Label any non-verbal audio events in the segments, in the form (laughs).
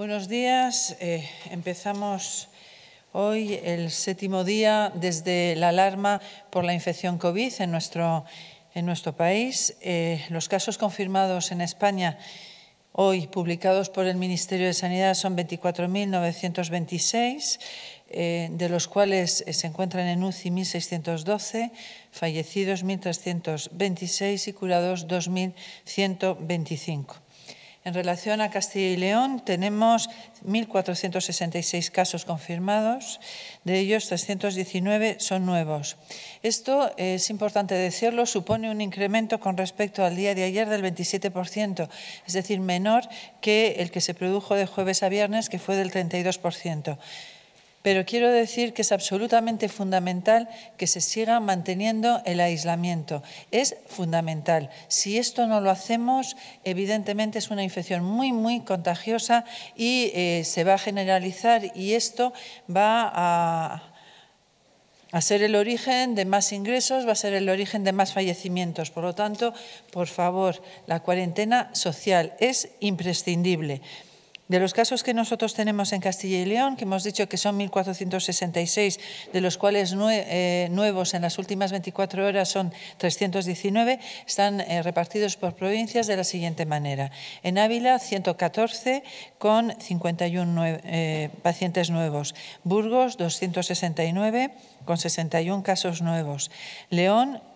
Buenos días. Eh, empezamos hoy el séptimo día desde la alarma por la infección COVID en nuestro, país. Eh, los casos confirmados en España hoy publicados por el Ministerio de Sanidad son 24.926, eh, de los cuales se encuentran en UCI 1.612, fallecidos 1.326 y curados 2.125. En relación a Castilla y León, tenemos 1.466 casos confirmados, de ellos 319 son nuevos. Esto, eh, es importante decirlo, supone un incremento con respecto al día de ayer del 27%, es decir, menor que el que se produjo de jueves a viernes, que fue del 32%. Pero quiero decir que es absolutamente fundamental que se siga manteniendo el aislamiento. Es fundamental. Si esto no lo hacemos, evidentemente es una infección muy, muy contagiosa y eh, se va a generalizar y esto va a a ser el origen de más ingresos, va a ser el origen de más fallecimientos. Por lo tanto, por favor, la cuarentena social es imprescindible. De los casos que nosotros tenemos en Castilla y León, que hemos dicho que son 1.466, de los cuales eh, nuevos en las últimas 24 horas son 319, están eh, repartidos por provincias de la siguiente manera. En Ávila, 114 con 51 eh, pacientes nuevos. Burgos, 269 con 61 casos nuevos. León,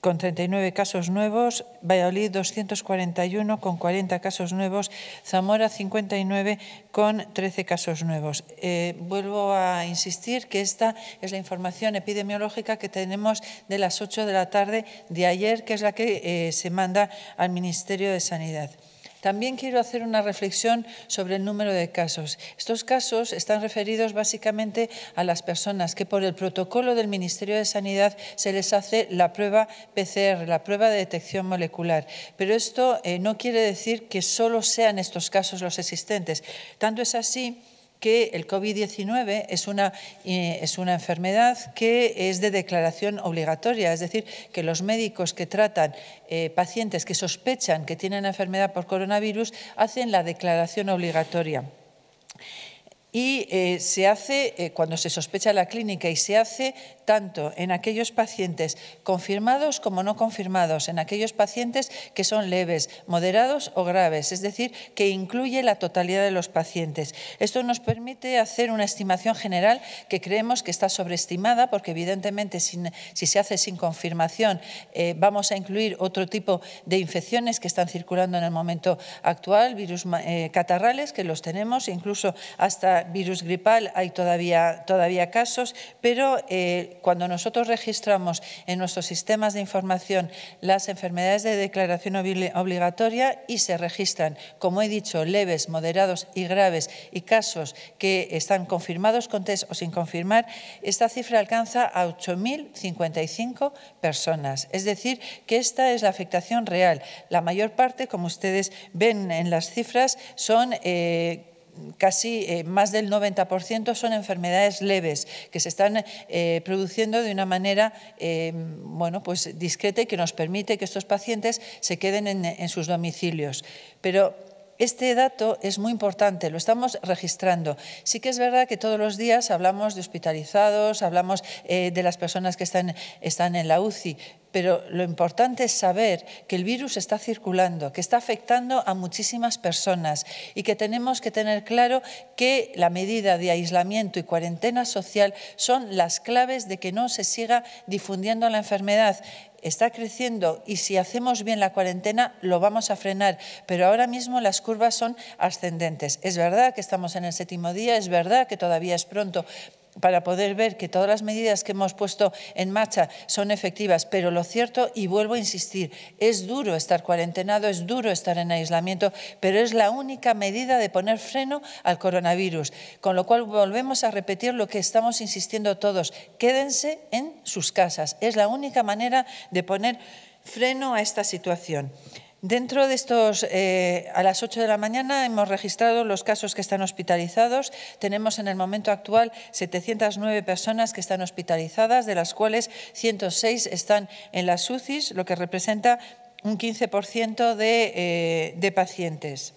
con 39 casos nuevos, Valladolid 241 con 40 casos nuevos, Zamora 59 con 13 casos nuevos. Eh, vuelvo a insistir que esta es la información epidemiológica que tenemos de las 8 de la tarde de ayer, que es la que eh, se manda al Ministerio de Sanidad. También quiero hacer una reflexión sobre el número de casos. Estos casos están referidos básicamente a las personas que por el protocolo del Ministerio de Sanidad se les hace la prueba PCR, la prueba de detección molecular. Pero esto eh, no quiere decir que solo sean estos casos los existentes. Tanto es así que el COVID-19 es una, eh, es una enfermedad que es de declaración obligatoria, es decir, que los médicos que tratan eh, pacientes que sospechan que tienen enfermedad por coronavirus hacen la declaración obligatoria y eh, se hace eh, cuando se sospecha la clínica y se hace tanto en aquellos pacientes confirmados como no confirmados, en aquellos pacientes que son leves, moderados o graves, es decir, que incluye la totalidad de los pacientes. Esto nos permite hacer una estimación general que creemos que está sobreestimada porque evidentemente si se hace sin confirmación eh, vamos a incluir otro tipo de infecciones que están circulando en el momento actual, virus catarrales que los tenemos incluso hasta virus gripal hay todavía, todavía casos, pero eh, cuando nosotros registramos en nuestros sistemas de información las enfermedades de declaración obligatoria y se registran, como he dicho, leves, moderados y graves y casos que están confirmados con test o sin confirmar, esta cifra alcanza a 8.055 personas. Es decir, que esta es la afectación real. La mayor parte, como ustedes ven en las cifras, son... Eh, casi eh, más del 90% son enfermedades leves que se están eh, produciendo de una manera eh, pues discreta y que nos permite que estos pacientes se queden en, sus domicilios. Pero este dato es muy importante, lo estamos registrando. Sí que es verdad que todos los días hablamos de hospitalizados, hablamos de las personas que están en la UCI, pero lo importante es saber que el virus está circulando, que está afectando a muchísimas personas y que tenemos que tener claro que la medida de aislamiento y cuarentena social son las claves de que no se siga difundiendo la enfermedad está creciendo y si hacemos bien la cuarentena lo vamos a frenar, pero ahora mismo las curvas son ascendentes. Es verdad que estamos en el séptimo día, es verdad que todavía es pronto, para poder ver que todas las medidas que hemos puesto en marcha son efectivas, pero lo cierto, y vuelvo a insistir, es duro estar cuarentenado, es duro estar en aislamiento, pero es la única medida de poner freno al coronavirus, con lo cual volvemos a repetir lo que estamos insistiendo todos, quédense en sus casas, es la única manera de poner freno a esta situación. Dentro de estos, eh, a las 8 de la mañana hemos registrado los casos que están hospitalizados. Tenemos en el momento actual 709 personas que están hospitalizadas, de las cuales 106 están en las UCIs, lo que representa un 15% eh, de, pacientes.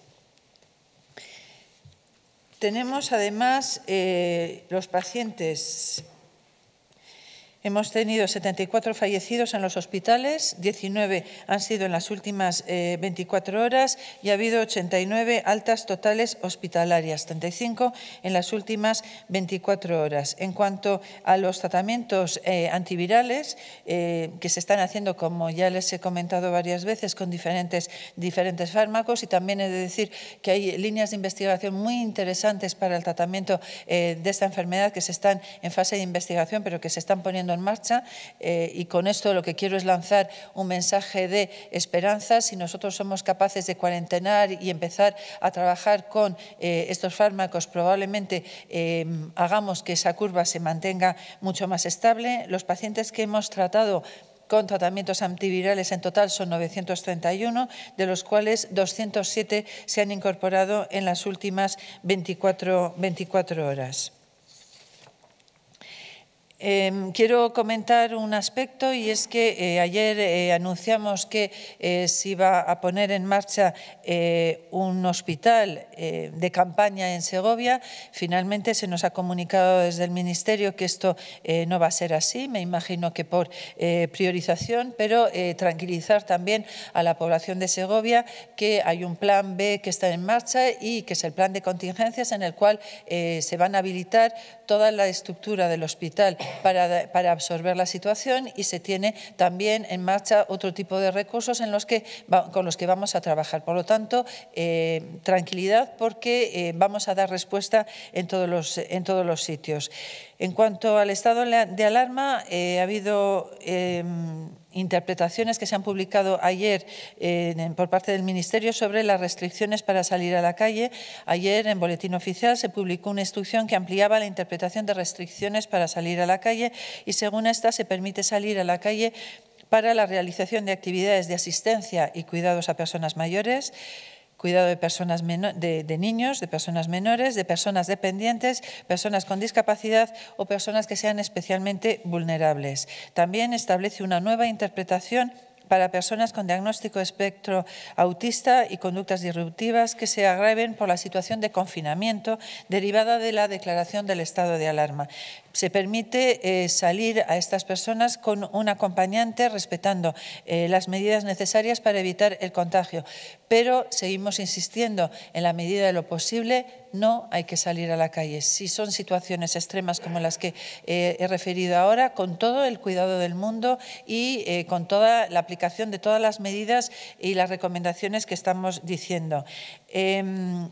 Tenemos además eh, los pacientes Hemos tenido 74 fallecidos en los hospitales, 19 han sido en las últimas 24 eh, horas y ha habido 89 altas totales hospitalarias, 35 en las últimas 24 horas. En cuanto a los tratamientos eh, antivirales eh, que se están haciendo, como ya les he comentado varias veces, con diferentes, diferentes fármacos y también he de decir que hay líneas de investigación muy interesantes para el tratamiento de esta enfermedad que se están en fase de investigación, pero que se están poniendo en marcha eh, y con esto lo que quiero es lanzar un mensaje de esperanza. Si nosotros somos capaces de cuarentenar y empezar a trabajar con eh, estos fármacos, probablemente eh, hagamos que esa curva se mantenga mucho más estable. Los pacientes que hemos tratado con tratamientos antivirales en total son 931, de los cuales 207 se han incorporado en las últimas 24, 24 horas. Em, quiero comentar un aspecto y es que eh, ayer eh, anunciamos que eh, se iba a poner en marcha un hospital de campaña en Segovia. Finalmente se nos ha comunicado desde el Ministerio que esto no va a ser así, me imagino que por priorización, pero tranquilizar también a la población de Segovia que hay un plan B que está en marcha y que es el plan de contingencias en el cual se van a habilitar toda la estructura del hospital para, absorber la situación y se tiene también en marcha otro tipo de recursos en los que, con los que vamos a trabajar. Por lo tanto, eh, tranquilidad porque eh, vamos a dar respuesta en todos los, en todos los sitios. En cuanto al estado de alarma, eh, ha habido em, interpretaciones que se han publicado ayer por parte del Ministerio sobre las restricciones para salir a la calle. Ayer, en Boletín Oficial, se publicó una instrucción que ampliaba la interpretación de restricciones para salir a la calle y, según esta, se permite salir a la calle para la realización de actividades de asistencia y cuidados a personas mayores, cuidado de, personas de, niños, de personas menores, de personas dependientes, personas con discapacidad o personas que sean especialmente vulnerables. También establece una nueva interpretación para personas con diagnóstico espectro autista y conductas disruptivas que se agraven por la situación de confinamiento derivada de la declaración del estado de alarma se permite eh, salir a estas personas con un acompañante respetando eh, las medidas necesarias para evitar el contagio. Pero seguimos insistiendo, en la medida de lo posible, no hay que salir a la calle. Si son situaciones extremas como las que eh, he referido ahora, con todo el cuidado del mundo y con toda la aplicación de todas las medidas y las recomendaciones que estamos diciendo. Em,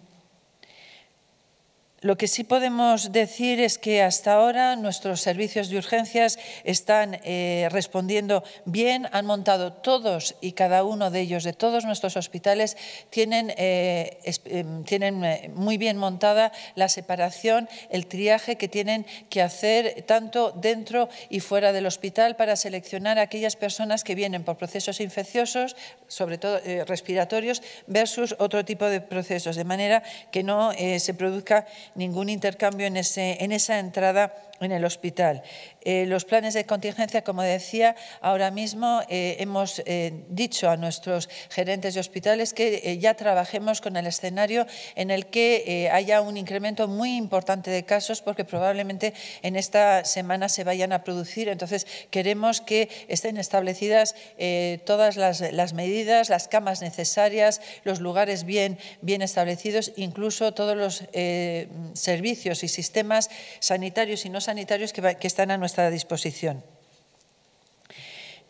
lo que sí podemos decir es que hasta ahora nuestros servicios de urgencias están eh, respondiendo bien, han montado todos y cada uno de ellos, de todos nuestros hospitales, tienen, eh, em, tienen eh, muy bien montada la separación, el triaje que tienen que hacer tanto dentro y fuera del hospital para seleccionar a aquellas personas que vienen por procesos infecciosos, sobre todo respiratorios, versus otro tipo de procesos, de manera que no se produzca ningún intercambio en, en esa entrada en el hospital. Eh, los planes de contingencia, como decía, ahora mismo eh, hemos eh, dicho a nuestros gerentes de hospitales que ya trabajemos con el escenario en el que haya un incremento muy importante de casos porque probablemente en esta semana se vayan a producir. Entonces, queremos que estén establecidas todas las, medidas, las camas necesarias, los lugares bien, bien establecidos, incluso todos los servicios y sistemas sanitarios y no sanitarios que, que están a nuestra disposición.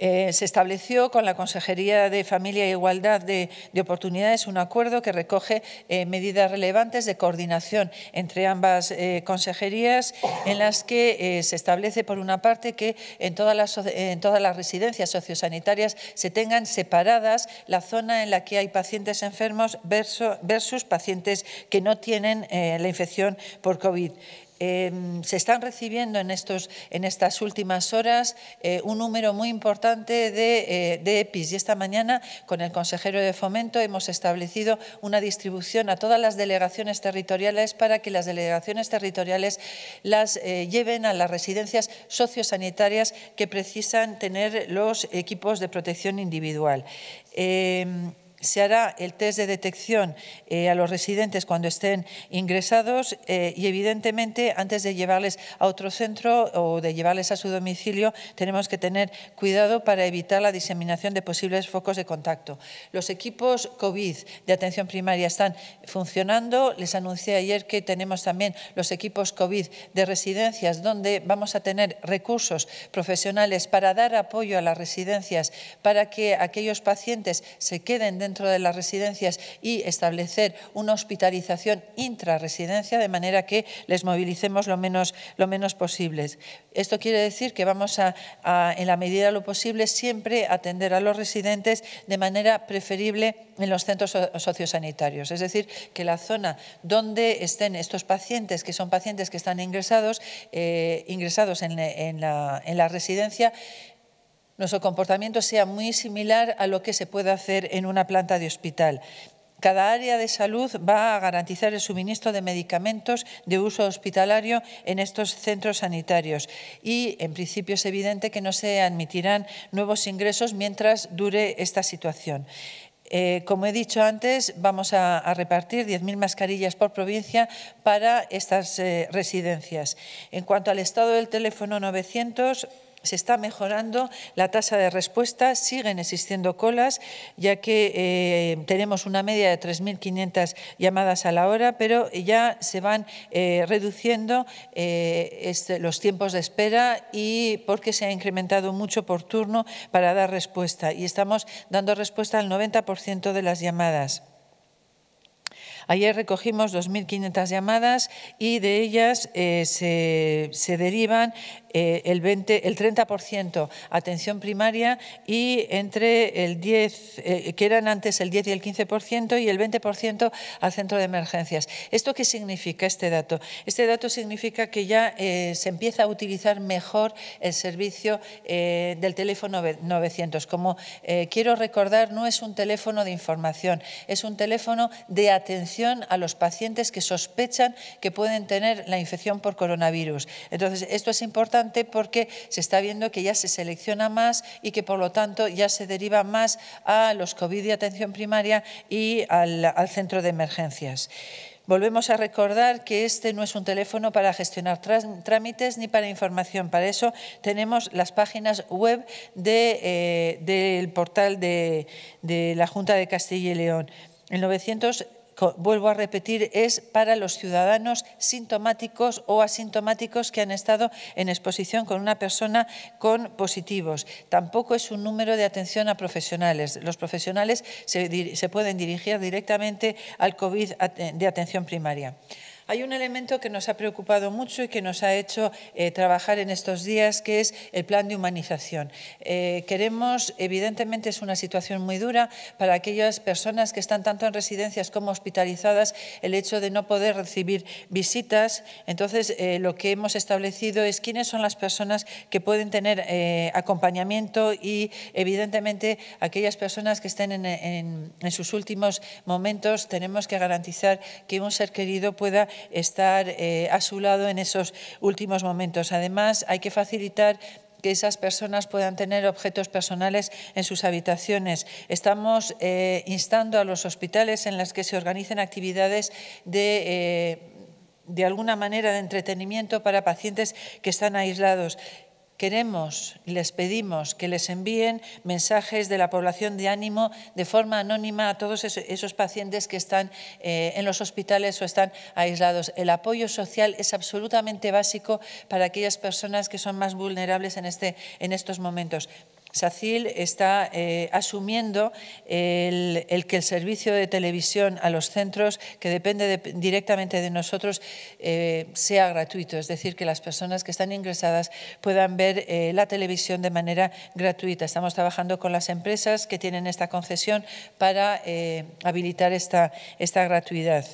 Eh, se estableció con la Consejería de Familia e Igualdad de, Oportunidades un acuerdo que recoge eh, medidas relevantes de coordinación entre ambas eh, consejerías en las que se establece, por una parte, que en todas, las, residencias sociosanitarias se tengan separadas la zona en la que hay pacientes enfermos versus, versus pacientes que no tienen la infección por COVID. Em, se están recibiendo en, estos, en estas últimas horas eh, un número muy importante eh, de, EPIs y esta mañana con el consejero de Fomento hemos establecido una distribución a todas las delegaciones territoriales para que las delegaciones territoriales las eh, lleven a las residencias sociosanitarias que precisan tener los equipos de protección individual. Em, se hará el test de detección eh, a los residentes cuando estén ingresados eh, y, evidentemente, antes de llevarles a otro centro o de llevarles a su domicilio, tenemos que tener cuidado para evitar la diseminación de posibles focos de contacto. Los equipos COVID de atención primaria están funcionando. Les anuncié ayer que tenemos también los equipos COVID de residencias, donde vamos a tener recursos profesionales para dar apoyo a las residencias, para que aquellos pacientes se queden dentro dentro de las residencias y establecer una hospitalización intraresidencia de manera que les movilicemos lo menos, lo menos posible. Esto quiere decir que vamos a, en la medida de lo posible, siempre atender a los residentes de manera preferible en los centros sociosanitarios. Es decir, que la zona donde estén estos pacientes, que son pacientes que están ingresados, eh, ingresados la, en la residencia, nuestro comportamiento sea muy similar a lo que se puede hacer en una planta de hospital. Cada área de salud va a garantizar el suministro de medicamentos de uso hospitalario en estos centros sanitarios y, en principio, es evidente que no se admitirán nuevos ingresos mientras dure esta situación. Eh, como he dicho antes, vamos a, repartir 10.000 mascarillas por provincia para estas eh, residencias. En cuanto al estado del teléfono 900, se está mejorando la tasa de respuesta, siguen existiendo colas, ya que eh, tenemos una media de 3.500 llamadas a la hora, pero ya se van eh, reduciendo eh, los tiempos de espera y porque se ha incrementado mucho por turno para dar respuesta. Y estamos dando respuesta al 90% de las llamadas. Ayer recogimos 2.500 llamadas y de ellas se, derivan eh, el, 30% atención primaria y entre el 10, eh, que eran antes el 10 y el 15%, y el 20% al centro de emergencias. ¿Esto qué significa este dato? Este dato significa que ya eh, se empieza a utilizar mejor el servicio del teléfono 900. Como quiero recordar, no es un teléfono de información, es un teléfono de atención a los pacientes que sospechan que pueden tener la infección por coronavirus. Entonces, esto es importante porque se está viendo que ya se selecciona más y que por lo tanto ya se deriva más a los COVID de atención primaria y al, centro de emergencias. Volvemos a recordar que este no es un teléfono para gestionar trámites ni para información. Para eso tenemos las páginas web eh, del portal de, la Junta de Castilla y León. El 900 vuelvo a repetir, es para los ciudadanos sintomáticos o asintomáticos que han estado en exposición con una persona con positivos. Tampoco es un número de atención a profesionales. Los profesionales se, pueden dirigir directamente al COVID de atención primaria. Hay un elemento que nos ha preocupado mucho y que nos ha hecho eh, trabajar en estos días, que es el plan de humanización. Eh, queremos, evidentemente es una situación muy dura para aquellas personas que están tanto en residencias como hospitalizadas, el hecho de no poder recibir visitas. Entonces, eh, lo que hemos establecido es quiénes son las personas que pueden tener acompañamiento y, evidentemente, aquellas personas que estén en sus últimos momentos, tenemos que garantizar que un ser querido pueda estar eh, a su lado en esos últimos momentos. Además, hay que facilitar que esas personas puedan tener objetos personales en sus habitaciones. Estamos eh, instando a los hospitales en las que se organicen actividades de... Eh, de alguna manera de entretenimiento para pacientes que están aislados. Queremos y les pedimos que les envíen mensajes de la población de ánimo de forma anónima a todos esos pacientes que están eh, en los hospitales o están aislados. El apoyo social es absolutamente básico para aquellas personas que son más vulnerables en, este, en estos momentos. SACIL está eh, asumiendo el, que el servicio de televisión a los centros, que depende directamente de nosotros, eh, sea gratuito. Es decir, que las personas que están ingresadas puedan ver eh, la televisión de manera gratuita. Estamos trabajando con las empresas que tienen esta concesión para habilitar esta gratuidad.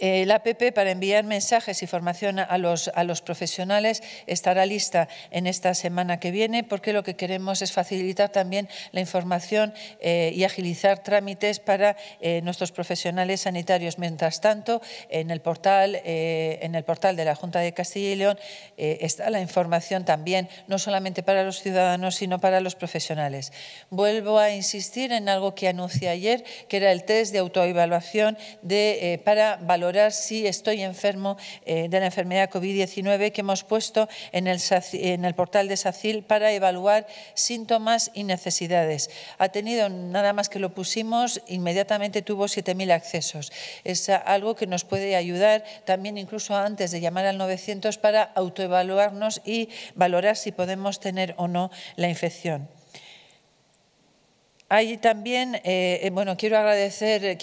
El eh, APP para enviar mensajes y formación a los, a los profesionales estará lista en esta semana que viene porque lo que queremos es facilitar también la información eh, y agilizar trámites para eh, nuestros profesionales sanitarios. Mientras tanto, en el portal, en el portal de la Junta de Castilla y León está la información también, no solamente para los ciudadanos, sino para los profesionales. Vuelvo a insistir en algo que anuncié ayer, que era el test de autoevaluación de, para valorar si estoy enfermo eh, de la enfermedad COVID-19 que hemos puesto en el, en el portal de SACIL para evaluar síntomas y necesidades. Ha tenido, nada más que lo pusimos, inmediatamente tuvo 7.000 accesos. Es algo que nos puede ayudar también incluso antes de llamar al 900 para autoevaluarnos y valorar si podemos tener o no la infección. Hay también, eh, eh, bueno, quiero agradecer,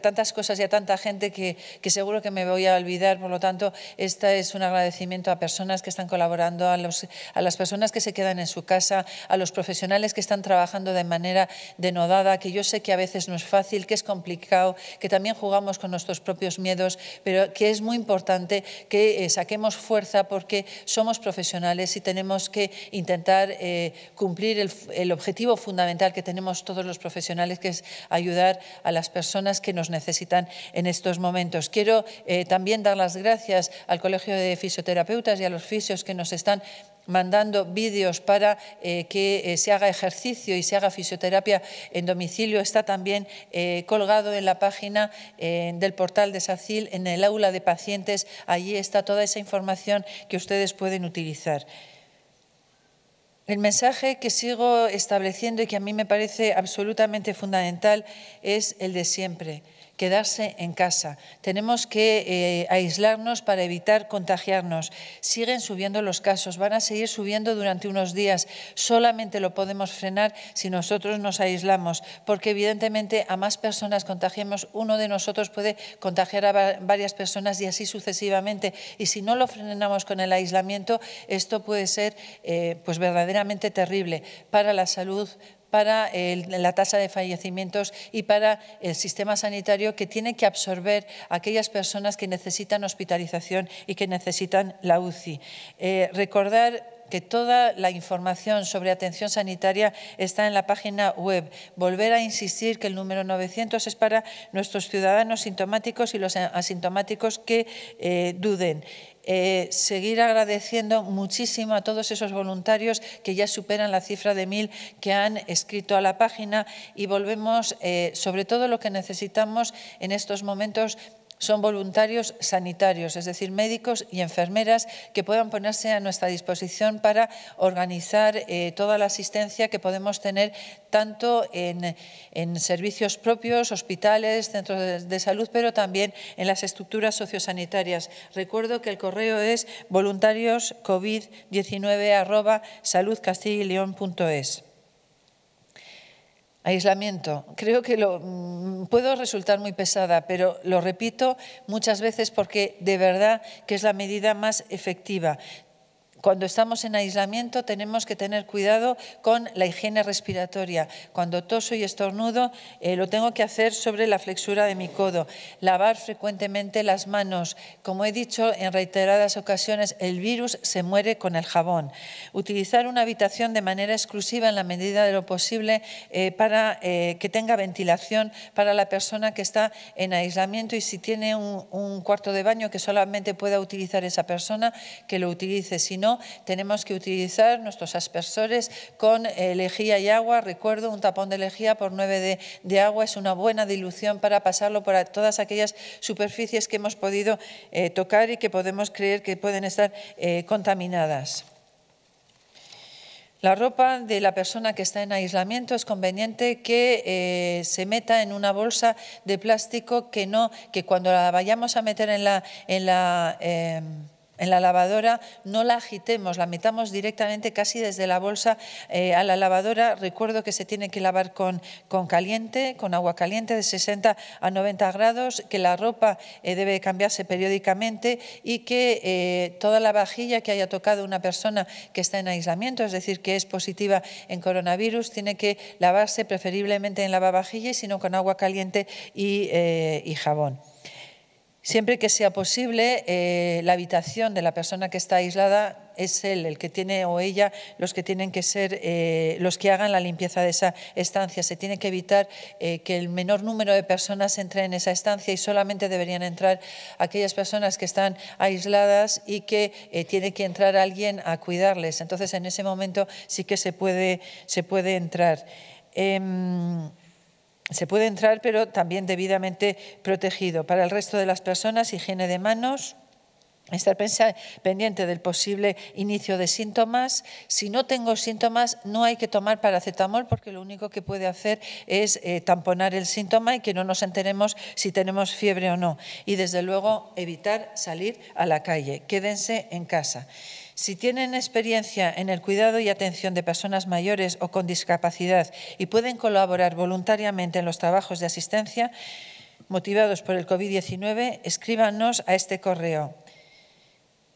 tantas cosas y a tanta gente que, seguro que me voy a olvidar, por lo tanto, este es un agradecimiento a personas que están colaborando, a, los, a las personas que se quedan en su casa, a los profesionales que están trabajando de manera denodada, que yo sé que a veces no es fácil, que es complicado, que también jugamos con nuestros propios miedos, pero que es muy importante que eh, saquemos fuerza porque somos profesionales y tenemos que intentar cumplir el objetivo fundamental que tenemos todos los profesionales, que es ayudar a las personas que nos necesitan en estos momentos. Quiero eh, también dar las gracias al Colegio de Fisioterapeutas y a los fisios que nos están mandando vídeos para eh, que eh, se haga ejercicio y se haga fisioterapia en domicilio. Está también colgado en la página del portal de SACIL, en el aula de pacientes. Allí está toda esa información que ustedes pueden utilizar. El mensaje que sigo estableciendo y que a mí me parece absolutamente fundamental es el de siempre quedarse en casa. Tenemos que eh, aislarnos para evitar contagiarnos. Siguen subiendo los casos, van a seguir subiendo durante unos días. Solamente lo podemos frenar si nosotros nos aislamos, porque evidentemente a más personas contagiamos, uno de nosotros puede contagiar a varias personas y así sucesivamente. Y si no lo frenamos con el aislamiento, esto puede ser eh, pues verdaderamente terrible para la salud para la tasa de fallecimientos y para el sistema sanitario que tiene que absorber a aquellas personas que necesitan hospitalización y que necesitan la UCI. Eh, recordar que toda la información sobre atención sanitaria está en la página web. Volver a insistir que el número 900 es para nuestros ciudadanos sintomáticos y los asintomáticos que eh, duden. Eh, seguir agradeciendo muchísimo a todos esos voluntarios que ya superan la cifra de mil que han escrito a la página y volvemos eh, sobre todo lo que necesitamos en estos momentos son voluntarios sanitarios, es decir, médicos y enfermeras que puedan ponerse a nuestra disposición para organizar eh, toda la asistencia que podemos tener tanto en, servicios propios, hospitales, centros de salud, pero también en las estructuras sociosanitarias. Recuerdo que el correo es voluntarioscovid es aislamiento. Creo que lo, mm, puedo resultar muy pesada, pero lo repito muchas veces porque de verdad que es la medida más efectiva. Cuando estamos en aislamiento tenemos que tener cuidado con la higiene respiratoria. Cuando toso y estornudo eh, lo tengo que hacer sobre la flexura de mi codo. Lavar frecuentemente las manos. Como he dicho en reiteradas ocasiones, el virus se muere con el jabón. Utilizar una habitación de manera exclusiva en la medida de lo posible eh, para eh, que tenga ventilación para la persona que está en aislamiento y si tiene un, un cuarto de baño que solamente pueda utilizar esa persona, que lo utilice. Si no, tenemos que utilizar nuestros aspersores con eh, lejía y agua. Recuerdo, un tapón de lejía por 9 de, agua es una buena dilución para pasarlo por todas aquellas superficies que hemos podido eh, tocar y que podemos creer que pueden estar eh, contaminadas. La ropa de la persona que está en aislamiento es conveniente que se meta en una bolsa de plástico que no, que cuando la vayamos a meter en la, en em, en la lavadora no la agitemos, la metamos directamente casi desde la bolsa eh, a la lavadora. Recuerdo que se tiene que lavar con, con, caliente, con agua caliente de 60 a 90 grados, que la ropa eh, debe cambiarse periódicamente y que eh, toda la vajilla que haya tocado una persona que está en aislamiento, es decir, que es positiva en coronavirus, tiene que lavarse preferiblemente en lavavajillas, sino con agua caliente y jabón. Siempre que sea posible, eh, la habitación de la persona que está aislada es él, el que tiene o ella, los que tienen que ser eh, los que hagan la limpieza de esa estancia. Se tiene que evitar eh, que el menor número de personas entre en esa estancia y solamente deberían entrar aquellas personas que están aisladas y que tiene que entrar alguien a cuidarles. Entonces, en ese momento sí que se puede, se puede entrar. Em, se puede entrar, pero también debidamente protegido. Para el resto de las personas, higiene de manos. Estar pendiente del posible inicio de síntomas. Si no tengo síntomas, no hay que tomar paracetamol porque lo único que puede hacer es eh, tamponar el síntoma y que no nos enteremos si tenemos fiebre o no. Y desde luego evitar salir a la calle. Quédense en casa. Si tienen experiencia en el cuidado y atención de personas mayores o con discapacidad y pueden colaborar voluntariamente en los trabajos de asistencia motivados por el COVID-19, escríbanos a este correo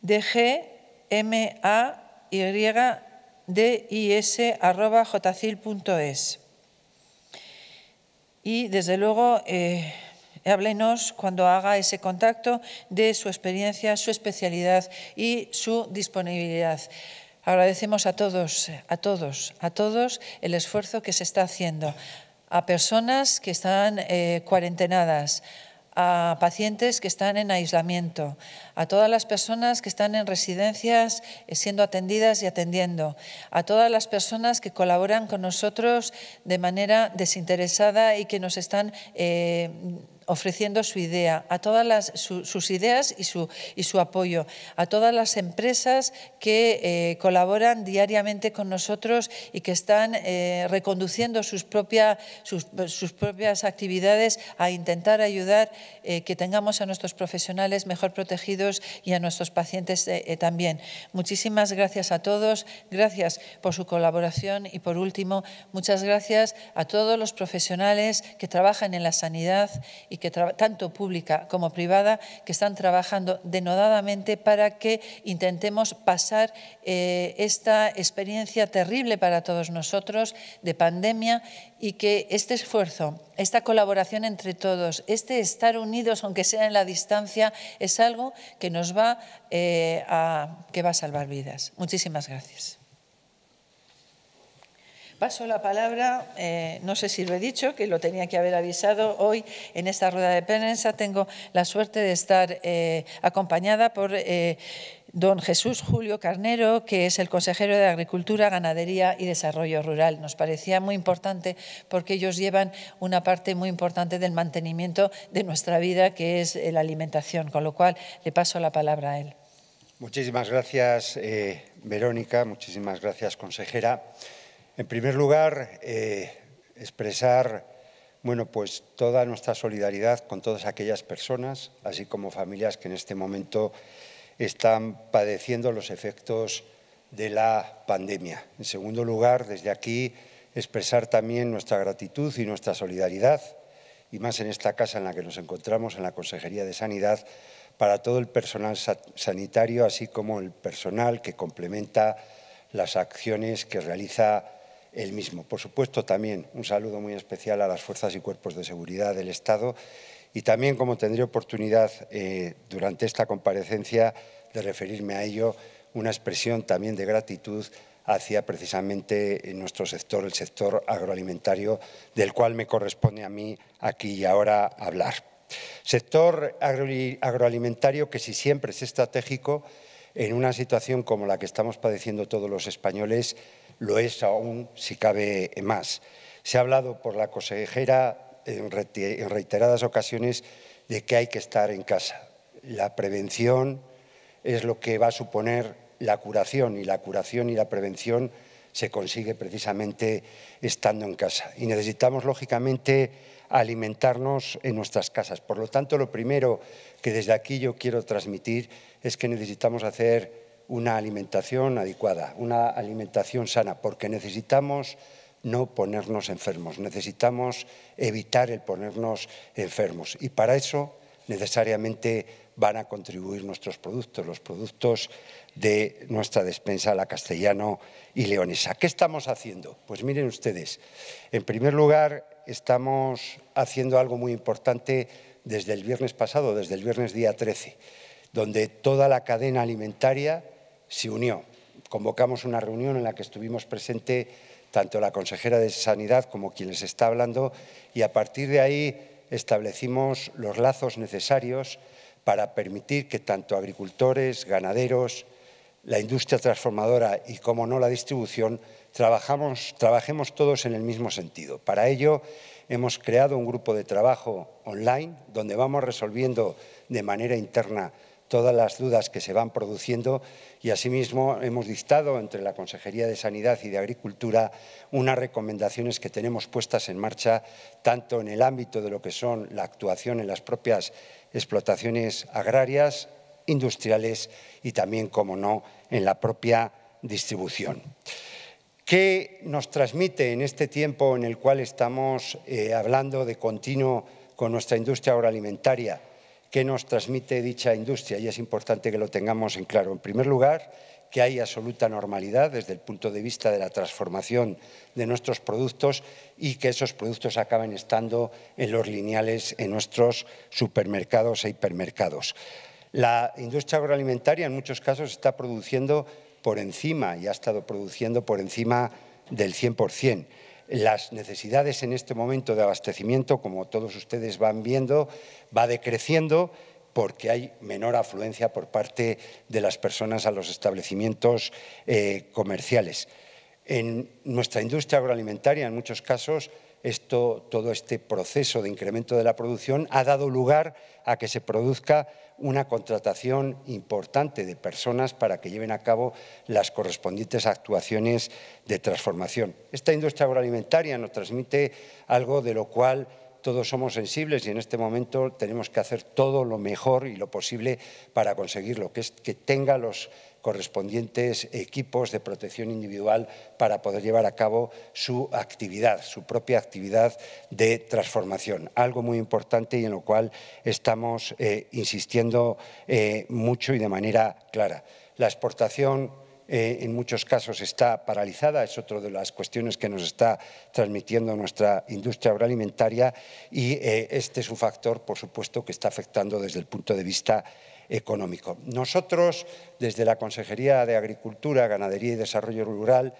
dgmayds.jcil.es. E y desde luego... Eh, Háblenos cuando haga ese contacto de su experiencia, su especialidad y su disponibilidad. Agradecemos a todos, a todos, a todos el esfuerzo que se está haciendo, a personas que están eh, cuarentenadas, a pacientes que están en aislamiento, a todas las personas que están en residencias eh, siendo atendidas y atendiendo, a todas las personas que colaboran con nosotros de manera desinteresada y que nos están... Eh, ofreciendo su idea, a todas las, sus ideas y su, y su, apoyo, a todas las empresas que eh, colaboran diariamente con nosotros y que están eh, reconduciendo sus, propia, sus, propias actividades a intentar ayudar eh, que tengamos a nuestros profesionales mejor protegidos y a nuestros pacientes también. Muchísimas gracias a todos, gracias por su colaboración y por último, muchas gracias a todos los profesionales que trabajan en la sanidad y tanto pública como privada que están trabajando denodadamente para que intentemos pasar eh, esta experiencia terrible para todos nosotros de pandemia y que este esfuerzo, esta colaboración entre todos, este estar unidos aunque sea en la distancia, es algo que nos va, eh, que va a salvar vidas. Muchísimas gracias. Paso la palabra, eh, no sé si lo he dicho, que lo tenía que haber avisado. Hoy en esta rueda de prensa tengo la suerte de estar eh, acompañada por eh, don Jesús Julio Carnero, que es el consejero de Agricultura, Ganadería y Desarrollo Rural. Nos parecía muy importante porque ellos llevan una parte muy importante del mantenimiento de nuestra vida, que es la alimentación, con lo cual le paso la palabra a él. Muchísimas gracias, Verónica. Muchísimas gracias, consejera. En primer lugar, eh, expresar bueno, pues toda nuestra solidaridad con todas aquellas personas, así como familias que en este momento están padeciendo los efectos de la pandemia. En segundo lugar, desde aquí expresar también nuestra gratitud y nuestra solidaridad, y más en esta casa en la que nos encontramos, en la Consejería de Sanidad, para todo el personal sanitario, así como el personal que complementa las acciones que realiza el mismo. Por supuesto, también un saludo muy especial a las fuerzas y cuerpos de seguridad del Estado y también, como tendré oportunidad eh, durante esta comparecencia de referirme a ello, una expresión también de gratitud hacia precisamente eh, nuestro sector, el sector agroalimentario, del cual me corresponde a mí aquí y ahora hablar. Sector agroalimentario que si siempre es estratégico, en una situación como la que estamos padeciendo todos los españoles, lo es aún si cabe más. Se ha hablado por la consejera en reiteradas ocasiones de que hay que estar en casa. La prevención es lo que va a suponer la curación y la curación y la prevención se consigue precisamente estando en casa. Y necesitamos, lógicamente, alimentarnos en nuestras casas. Por lo tanto, lo primero que desde aquí yo quiero transmitir es que necesitamos hacer una alimentación adecuada, una alimentación sana, porque necesitamos no ponernos enfermos, necesitamos evitar el ponernos enfermos. Y para eso necesariamente van a contribuir nuestros productos, los productos de nuestra despensa, la castellano y leonesa. ¿Qué estamos haciendo? Pues miren ustedes, en primer lugar, estamos haciendo algo muy importante desde el viernes pasado, desde el viernes día 13, donde toda la cadena alimentaria se unió. Convocamos una reunión en la que estuvimos presente tanto la consejera de Sanidad como quien les está hablando y a partir de ahí establecimos los lazos necesarios para permitir que tanto agricultores, ganaderos, la industria transformadora y, como no, la distribución, trabajemos todos en el mismo sentido. Para ello, hemos creado un grupo de trabajo online donde vamos resolviendo de manera interna todas las dudas que se van produciendo y asimismo hemos dictado entre la Consejería de Sanidad y de Agricultura unas recomendaciones que tenemos puestas en marcha tanto en el ámbito de lo que son la actuación en las propias explotaciones agrarias, industriales y también, como no, en la propia distribución. ¿Qué nos transmite en este tiempo en el cual estamos eh, hablando de continuo con nuestra industria agroalimentaria? que nos transmite dicha industria y es importante que lo tengamos en claro. En primer lugar, que hay absoluta normalidad desde el punto de vista de la transformación de nuestros productos y que esos productos acaben estando en los lineales en nuestros supermercados e hipermercados. La industria agroalimentaria en muchos casos está produciendo por encima y ha estado produciendo por encima del 100%. Las necesidades en este momento de abastecimiento, como todos ustedes van viendo, va decreciendo porque hay menor afluencia por parte de las personas a los establecimientos eh, comerciales. En nuestra industria agroalimentaria, en muchos casos, todo este proceso de incremento de la producción ha dado lugar a que se produzca una contratación importante de personas para que lleven a cabo las correspondientes actuaciones de transformación. Esta industria agroalimentaria nos transmite algo de lo cual todos somos sensibles y en este momento tenemos que hacer todo lo mejor y lo posible para conseguirlo, que es que tenga los correspondientes equipos de protección individual para poder llevar a cabo su actividad, su propia actividad de transformación. Algo muy importante y en lo cual estamos eh, insistiendo eh, mucho y de manera clara. La exportación eh, en muchos casos está paralizada, es otra de las cuestiones que nos está transmitiendo nuestra industria agroalimentaria y este es un factor, por supuesto, que está afectando desde el punto de vista económico. Nosotros, desde la Consejería de Agricultura, Ganadería y Desarrollo Rural,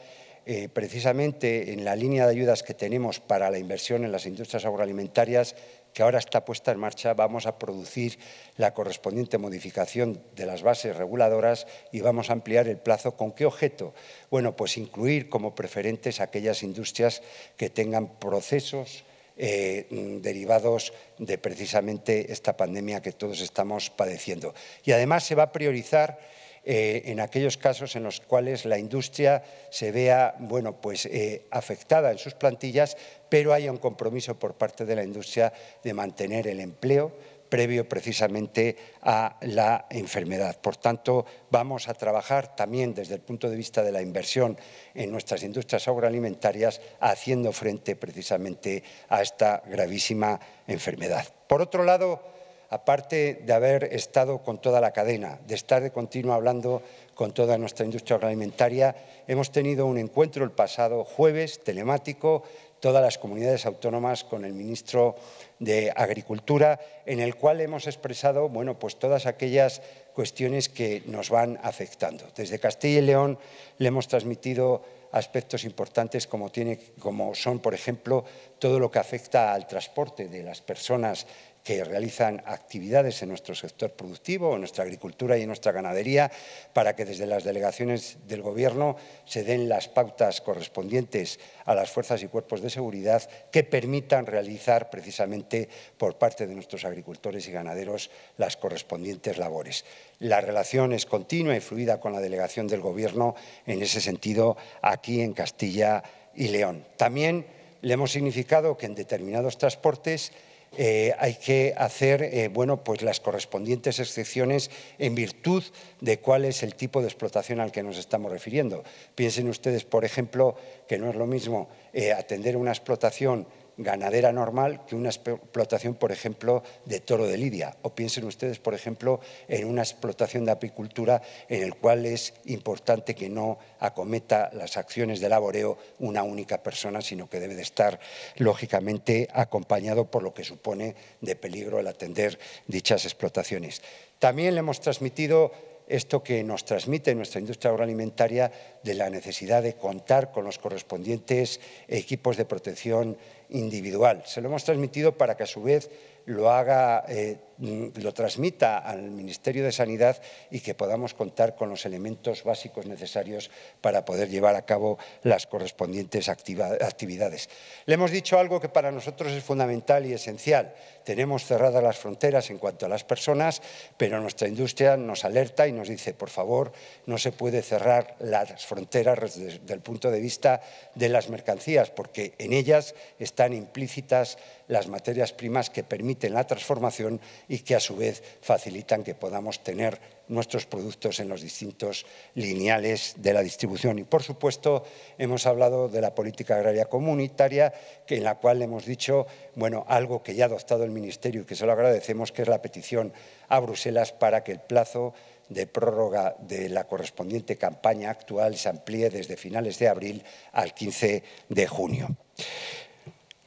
eh, precisamente en la línea de ayudas que tenemos para la inversión en las industrias agroalimentarias, que ahora está puesta en marcha, vamos a producir la correspondiente modificación de las bases reguladoras y vamos a ampliar el plazo. ¿Con qué objeto? Bueno, pues incluir como preferentes aquellas industrias que tengan procesos eh, mm, derivados de precisamente esta pandemia que todos estamos padeciendo. Y además se va a priorizar eh, en aquellos casos en los cuales la industria se vea pues, eh, afectada en sus plantillas, pero haya un compromiso por parte de la industria de mantener el empleo, previo precisamente a la enfermedad. Por tanto, vamos a trabajar también desde el punto de vista de la inversión en nuestras industrias agroalimentarias, haciendo frente precisamente a esta gravísima enfermedad. Por otro lado, aparte de haber estado con toda la cadena, de estar de continuo hablando con toda nuestra industria agroalimentaria, hemos tenido un encuentro el pasado jueves telemático todas las comunidades autónomas con el ministro de Agricultura, en el cual hemos expresado bueno, pues todas aquellas cuestiones que nos van afectando. Desde Castilla y León le hemos transmitido aspectos importantes como, tiene, como son, por ejemplo, todo lo que afecta al transporte de las personas que realizan actividades en nuestro sector productivo, en nuestra agricultura y en nuestra ganadería, para que desde las delegaciones del Gobierno se den las pautas correspondientes a las fuerzas y cuerpos de seguridad que permitan realizar precisamente por parte de nuestros agricultores y ganaderos las correspondientes labores. La relación es continua y fluida con la delegación del Gobierno en ese sentido aquí en Castilla y León. También le hemos significado que en determinados transportes eh, hay que hacer eh, bueno, pues las correspondientes excepciones en virtud de cuál es el tipo de explotación al que nos estamos refiriendo. Piensen ustedes, por ejemplo, que no es lo mismo eh, atender una explotación ganadera normal que una explotación, por ejemplo, de toro de Lidia. O piensen ustedes, por ejemplo, en una explotación de apicultura en el cual es importante que no acometa las acciones de laboreo una única persona, sino que debe de estar, lógicamente, acompañado por lo que supone de peligro el atender dichas explotaciones. También le hemos transmitido esto que nos transmite nuestra industria agroalimentaria de la necesidad de contar con los correspondientes equipos de protección individual. Se lo hemos transmitido para que a su vez lo haga eh, Mm, lo transmita al Ministerio de Sanidad y que podamos contar con los elementos básicos necesarios para poder llevar a cabo las correspondientes actividades. Le hemos dicho algo que para nosotros es fundamental y esencial. Tenemos cerradas las fronteras en cuanto a las personas, pero nuestra industria nos alerta y nos dice, por favor, no se puede cerrar las fronteras desde el punto de vista de las mercancías, porque en ellas están implícitas las materias primas que permiten la transformación y que a su vez facilitan que podamos tener nuestros productos en los distintos lineales de la distribución. Y, por supuesto, hemos hablado de la política agraria comunitaria, que en la cual hemos dicho, bueno, algo que ya ha adoptado el Ministerio y que se lo agradecemos, que es la petición a Bruselas para que el plazo de prórroga de la correspondiente campaña actual se amplíe desde finales de abril al 15 de junio.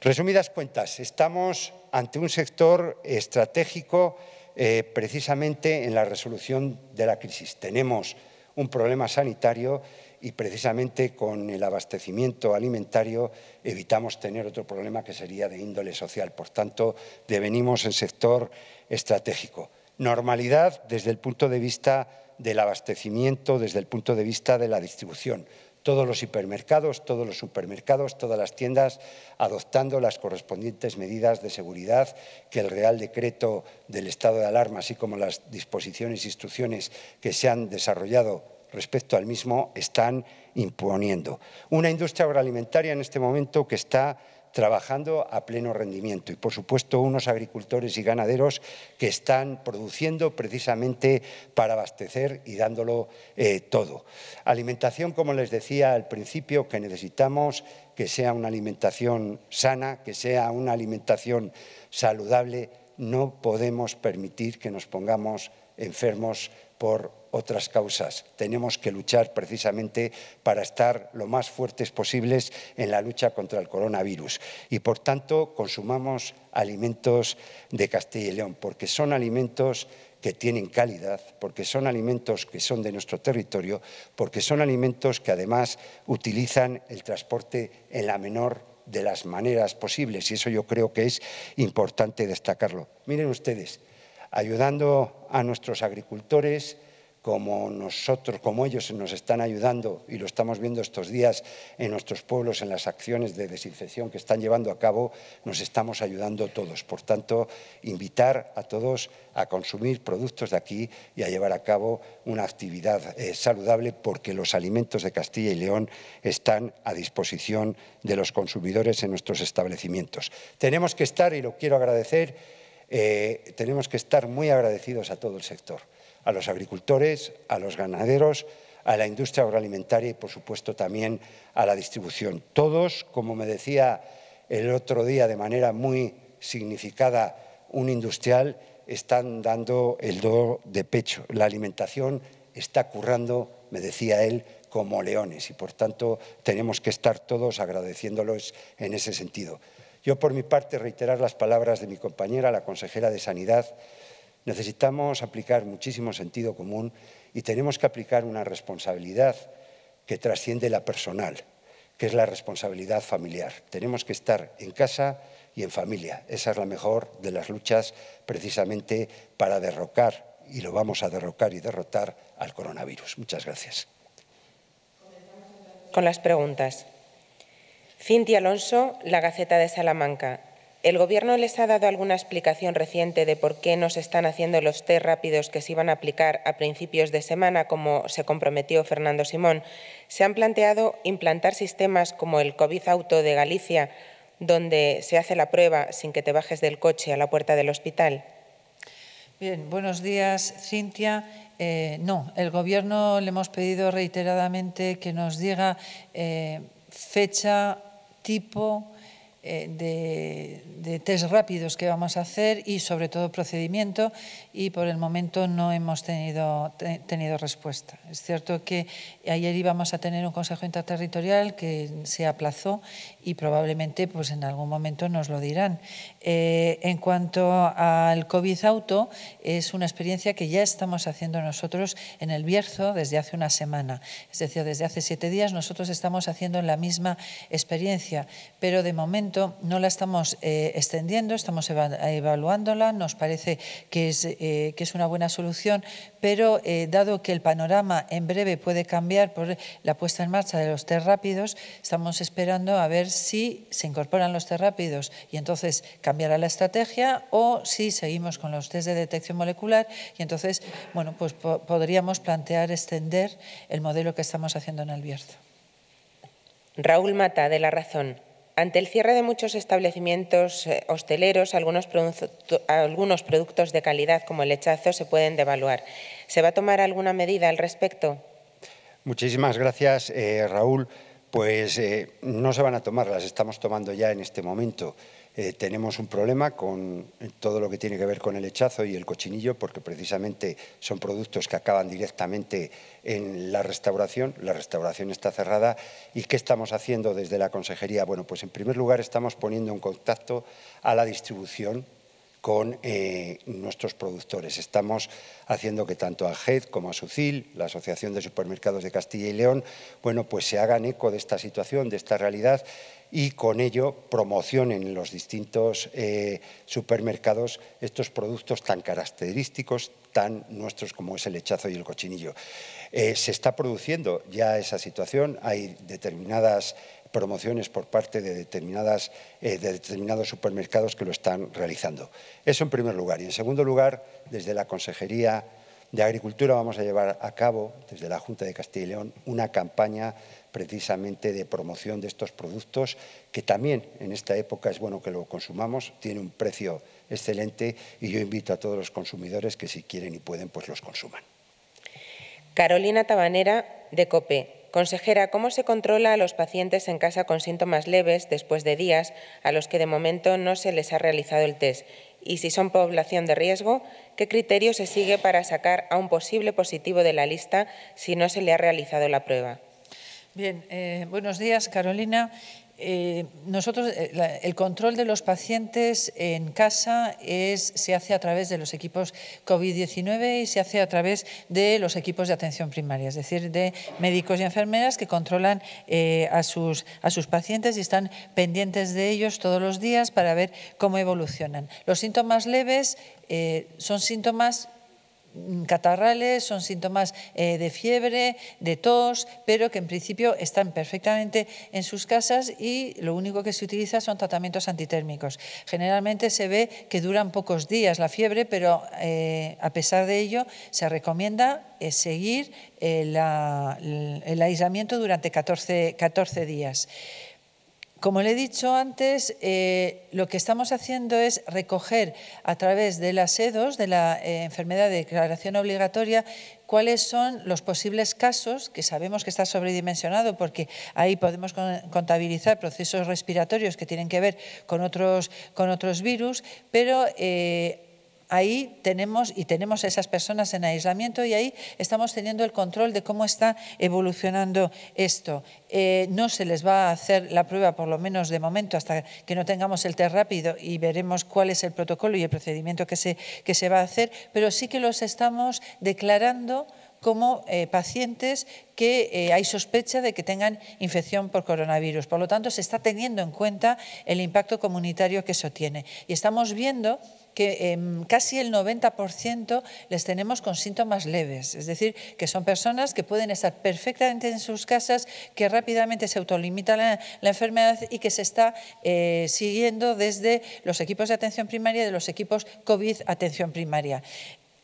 Resumidas cuentas, estamos ante un sector estratégico eh, precisamente en la resolución de la crisis. Tenemos un problema sanitario y precisamente con el abastecimiento alimentario evitamos tener otro problema que sería de índole social. Por tanto, devenimos en sector estratégico. Normalidad desde el punto de vista del abastecimiento, desde el punto de vista de la distribución todos los hipermercados, todos los supermercados, todas las tiendas, adoptando las correspondientes medidas de seguridad que el Real Decreto del Estado de Alarma, así como las disposiciones e instrucciones que se han desarrollado respecto al mismo, están imponiendo. Una industria agroalimentaria en este momento que está trabajando a pleno rendimiento y, por supuesto, unos agricultores y ganaderos que están produciendo precisamente para abastecer y dándolo eh, todo. Alimentación, como les decía al principio, que necesitamos que sea una alimentación sana, que sea una alimentación saludable. No podemos permitir que nos pongamos enfermos por otras causas. Tenemos que luchar precisamente para estar lo más fuertes posibles en la lucha contra el coronavirus. Y por tanto, consumamos alimentos de Castilla y León, porque son alimentos que tienen calidad, porque son alimentos que son de nuestro territorio, porque son alimentos que además utilizan el transporte en la menor de las maneras posibles. Y eso yo creo que es importante destacarlo. Miren ustedes, ayudando a nuestros agricultores como nosotros, como ellos nos están ayudando y lo estamos viendo estos días en nuestros pueblos, en las acciones de desinfección que están llevando a cabo, nos estamos ayudando todos. Por tanto, invitar a todos a consumir productos de aquí y a llevar a cabo una actividad eh, saludable porque los alimentos de Castilla y León están a disposición de los consumidores en nuestros establecimientos. Tenemos que estar, y lo quiero agradecer, eh, tenemos que estar muy agradecidos a todo el sector, a los agricultores, a los ganaderos, a la industria agroalimentaria y, por supuesto, también a la distribución. Todos, como me decía el otro día de manera muy significada un industrial, están dando el do de pecho. La alimentación está currando, me decía él, como leones y, por tanto, tenemos que estar todos agradeciéndolos en ese sentido. Yo, por mi parte, reiterar las palabras de mi compañera, la consejera de Sanidad. Necesitamos aplicar muchísimo sentido común y tenemos que aplicar una responsabilidad que trasciende la personal, que es la responsabilidad familiar. Tenemos que estar en casa y en familia. Esa es la mejor de las luchas precisamente para derrocar, y lo vamos a derrocar y derrotar, al coronavirus. Muchas gracias. Con las preguntas. Cintia Alonso, La Gaceta de Salamanca. ¿El Gobierno les ha dado alguna explicación reciente de por qué no se están haciendo los test rápidos que se iban a aplicar a principios de semana, como se comprometió Fernando Simón? ¿Se han planteado implantar sistemas como el COVID Auto de Galicia, donde se hace la prueba sin que te bajes del coche a la puerta del hospital? Bien, buenos días, Cintia. Eh, no, el Gobierno le hemos pedido reiteradamente que nos diga eh, fecha tipo eh, de, test rápidos que vamos a hacer y sobre todo procedimiento y por el momento no hemos tenido, tenido respuesta. Es cierto que ayer íbamos a tener un consejo interterritorial que se aplazó y probablemente pues en algún momento nos lo dirán. Eh, en cuanto al COVID auto, es una experiencia que ya estamos haciendo nosotros en el Bierzo desde hace una semana. Es decir, desde hace siete días nosotros estamos haciendo la misma experiencia, pero de momento no la estamos eh, extendiendo, estamos evaluándola, nos parece que es, eh, que es una buena solución, pero eh, dado que el panorama en breve puede cambiar por la puesta en marcha de los test rápidos, estamos esperando a ver si se incorporan los test rápidos y entonces cambiará la estrategia o si seguimos con los test de detección molecular y entonces bueno, pues podríamos plantear extender el modelo que estamos haciendo en el Bierzo. Raúl Mata, de La Razón. Ante el cierre de muchos establecimientos eh, hosteleros, algunos, productos de calidad como el lechazo se pueden devaluar. ¿Se va a tomar alguna medida al respecto? Muchísimas gracias, eh, Raúl. Pues eh, no se van a tomar, las estamos tomando ya en este momento. Eh, tenemos un problema con eh, todo lo que tiene que ver con el hechazo y el cochinillo, porque precisamente son productos que acaban directamente en la restauración. La restauración está cerrada. ¿Y qué estamos haciendo desde la Consejería? Bueno, pues en primer lugar estamos poniendo en contacto a la distribución con eh, nuestros productores. Estamos haciendo que tanto a AGED como a SUCIL, la Asociación de Supermercados de Castilla y León, bueno, pues se hagan eco de esta situación, de esta realidad y con ello promocionen en los distintos eh, supermercados estos productos tan característicos, tan nuestros como es el hechazo y el cochinillo. Eh, se está produciendo ya esa situación, hay determinadas promociones por parte de, eh, de determinados supermercados que lo están realizando. Eso en primer lugar. Y en segundo lugar, desde la Consejería de Agricultura vamos a llevar a cabo, desde la Junta de Castilla y León, una campaña precisamente de promoción de estos productos, que también en esta época es bueno que lo consumamos, tiene un precio excelente y yo invito a todos los consumidores que si quieren y pueden, pues los consuman. Carolina Tabanera, de COPE. Consejera, ¿cómo se controla a los pacientes en casa con síntomas leves después de días a los que de momento no se les ha realizado el test? Y si son población de riesgo, ¿qué criterio se sigue para sacar a un posible positivo de la lista si no se le ha realizado la prueba? Bien, eh, buenos días, Carolina. Eh, nosotros, eh, el control de los pacientes en casa es, se hace a través de los equipos COVID-19 y se hace a través de los equipos de atención primaria, es decir, de médicos y enfermeras que controlan a, sus, a sus pacientes y están pendientes de ellos todos los días para ver cómo evolucionan. Los síntomas leves son síntomas Mm, catarrales, son síntomas eh, de fiebre, de tos, pero que en principio están perfectamente en sus casas y lo único que se utiliza son tratamientos antitérmicos. Generalmente se ve que duran pocos días la fiebre, pero eh, a pesar de ello se recomienda eh, seguir el, aislamiento durante 14, 14 días. Como le he dicho antes, eh, lo que estamos haciendo es recoger a través de las EDOS, de la eh, enfermedad de declaración obligatoria, cuáles son los posibles casos, que sabemos que está sobredimensionado porque ahí podemos contabilizar procesos respiratorios que tienen que ver con otros, con otros virus, pero... Eh, ahí tenemos y tenemos a esas personas en aislamiento y ahí estamos teniendo el control de cómo está evolucionando esto. Eh, no se les va a hacer la prueba, por lo menos de momento, hasta que no tengamos el test rápido y veremos cuál es el protocolo y el procedimiento que se, que se va a hacer, pero sí que los estamos declarando como eh, pacientes que eh, hay sospecha de que tengan infección por coronavirus. Por lo tanto, se está teniendo en cuenta el impacto comunitario que eso tiene. Y estamos viendo que em, casi el 90% les tenemos con síntomas leves, es decir, que son personas que pueden estar perfectamente en sus casas, que rápidamente se autolimita la, enfermedad y que se está eh, siguiendo desde los equipos de atención primaria y de los equipos COVID atención primaria